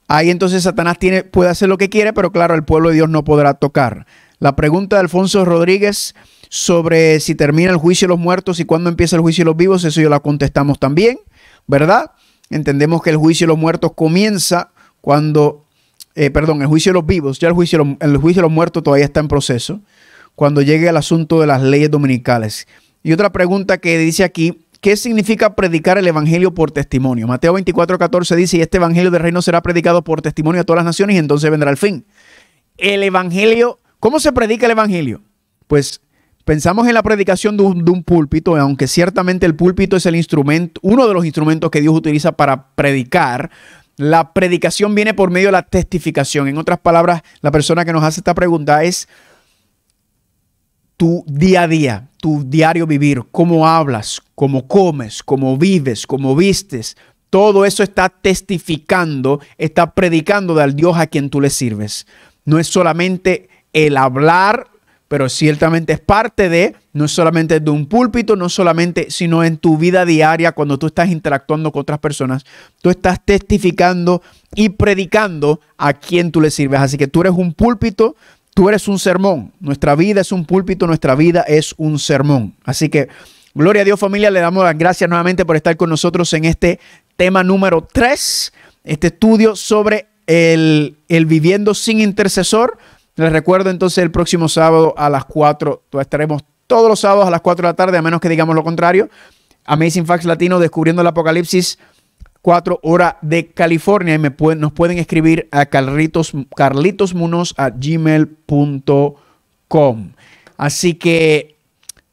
ahí entonces Satanás tiene, puede hacer lo que quiere, pero claro, el pueblo de Dios no podrá tocar. La pregunta de Alfonso Rodríguez sobre si termina el juicio de los muertos y cuándo empieza el juicio de los vivos, eso ya la contestamos también, ¿verdad? Entendemos que el juicio de los muertos comienza cuando, eh, perdón, el juicio de los vivos, ya el juicio, el juicio de los muertos todavía está en proceso, cuando llegue el asunto de las leyes dominicales. Y otra pregunta que dice aquí, ¿qué significa predicar el Evangelio por testimonio? Mateo 24, 14 dice, y este Evangelio del reino será predicado por testimonio a todas las naciones y entonces vendrá el fin. El Evangelio, ¿cómo se predica el Evangelio? Pues Pensamos en la predicación de un, púlpito, aunque ciertamente el púlpito es el instrumento, uno de los instrumentos que Dios utiliza para predicar, la predicación viene por medio de la testificación. En otras palabras, la persona que nos hace esta pregunta es tu día a día, tu diario vivir, cómo hablas, cómo comes, cómo vives, cómo vistes. Todo eso está testificando, está predicando del Dios a quien tú le sirves. No es solamente el hablar pero ciertamente es parte de, no solamente de un púlpito, no solamente, sino en tu vida diaria, cuando tú estás interactuando con otras personas, tú estás testificando y predicando a quien tú le sirves. Así que tú eres un púlpito, tú eres un sermón. Nuestra vida es un púlpito, nuestra vida es un sermón. Así que, gloria a Dios familia, le damos las gracias nuevamente por estar con nosotros en este tema número 3, este estudio sobre el, el viviendo sin intercesor. Les recuerdo entonces el próximo sábado a las 4, estaremos todos los sábados a las 4 de la tarde, a menos que digamos lo contrario. Amazing Facts Latino, descubriendo el apocalipsis, 4 hora de California. Y nos pueden escribir a carlitos, carlitosmunos a gmail.com. Así que,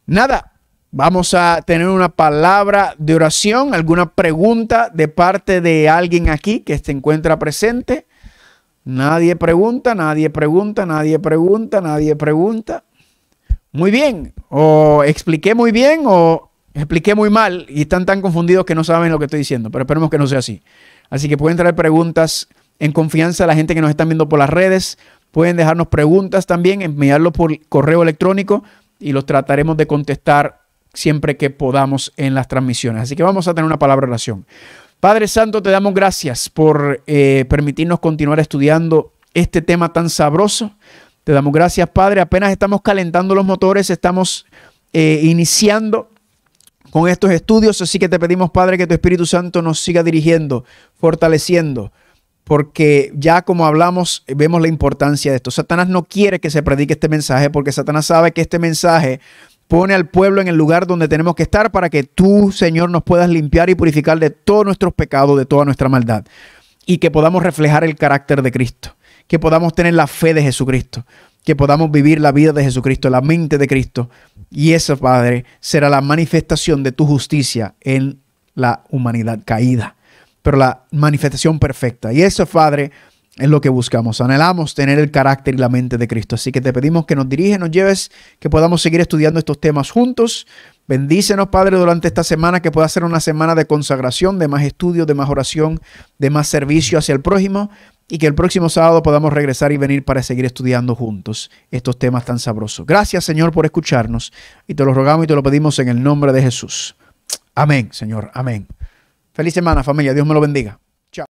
nada, vamos a tener una palabra de oración, alguna pregunta de parte de alguien aquí que se encuentra presente. Nadie pregunta, nadie pregunta, nadie pregunta, nadie pregunta. Muy bien, o expliqué muy bien o expliqué muy mal y están tan confundidos que no saben lo que estoy diciendo, pero esperemos que no sea así. Así que pueden traer preguntas en confianza a la gente que nos está viendo por las redes. Pueden dejarnos preguntas también, enviarlos por correo electrónico y los trataremos de contestar siempre que podamos en las transmisiones. Así que vamos a tener una palabra de oración. Padre Santo, te damos gracias por eh, permitirnos continuar estudiando este tema tan sabroso. Te damos gracias, Padre. Apenas estamos calentando los motores, estamos eh, iniciando con estos estudios, así que te pedimos, Padre, que tu Espíritu Santo nos siga dirigiendo, fortaleciendo, porque ya como hablamos, vemos la importancia de esto. Satanás no quiere que se predique este mensaje, porque Satanás sabe que este mensaje Pone al pueblo en el lugar donde tenemos que estar para que tú, Señor, nos puedas limpiar y purificar de todos nuestros pecados, de toda nuestra maldad. Y que podamos reflejar el carácter de Cristo. Que podamos tener la fe de Jesucristo. Que podamos vivir la vida de Jesucristo, la mente de Cristo. Y eso, Padre, será la manifestación de tu justicia en la humanidad caída. Pero la manifestación perfecta. Y eso, Padre, es lo que buscamos. Anhelamos tener el carácter y la mente de Cristo. Así que te pedimos que nos diriges, nos lleves, que podamos seguir estudiando estos temas juntos. Bendícenos, Padre, durante esta semana, que pueda ser una semana de consagración, de más estudio, de más oración, de más servicio hacia el prójimo y que el próximo sábado podamos regresar y venir para seguir estudiando juntos estos temas tan sabrosos. Gracias, Señor, por escucharnos y te lo rogamos y te lo pedimos en el nombre de Jesús. Amén, Señor. Amén. Feliz semana, familia. Dios me lo bendiga.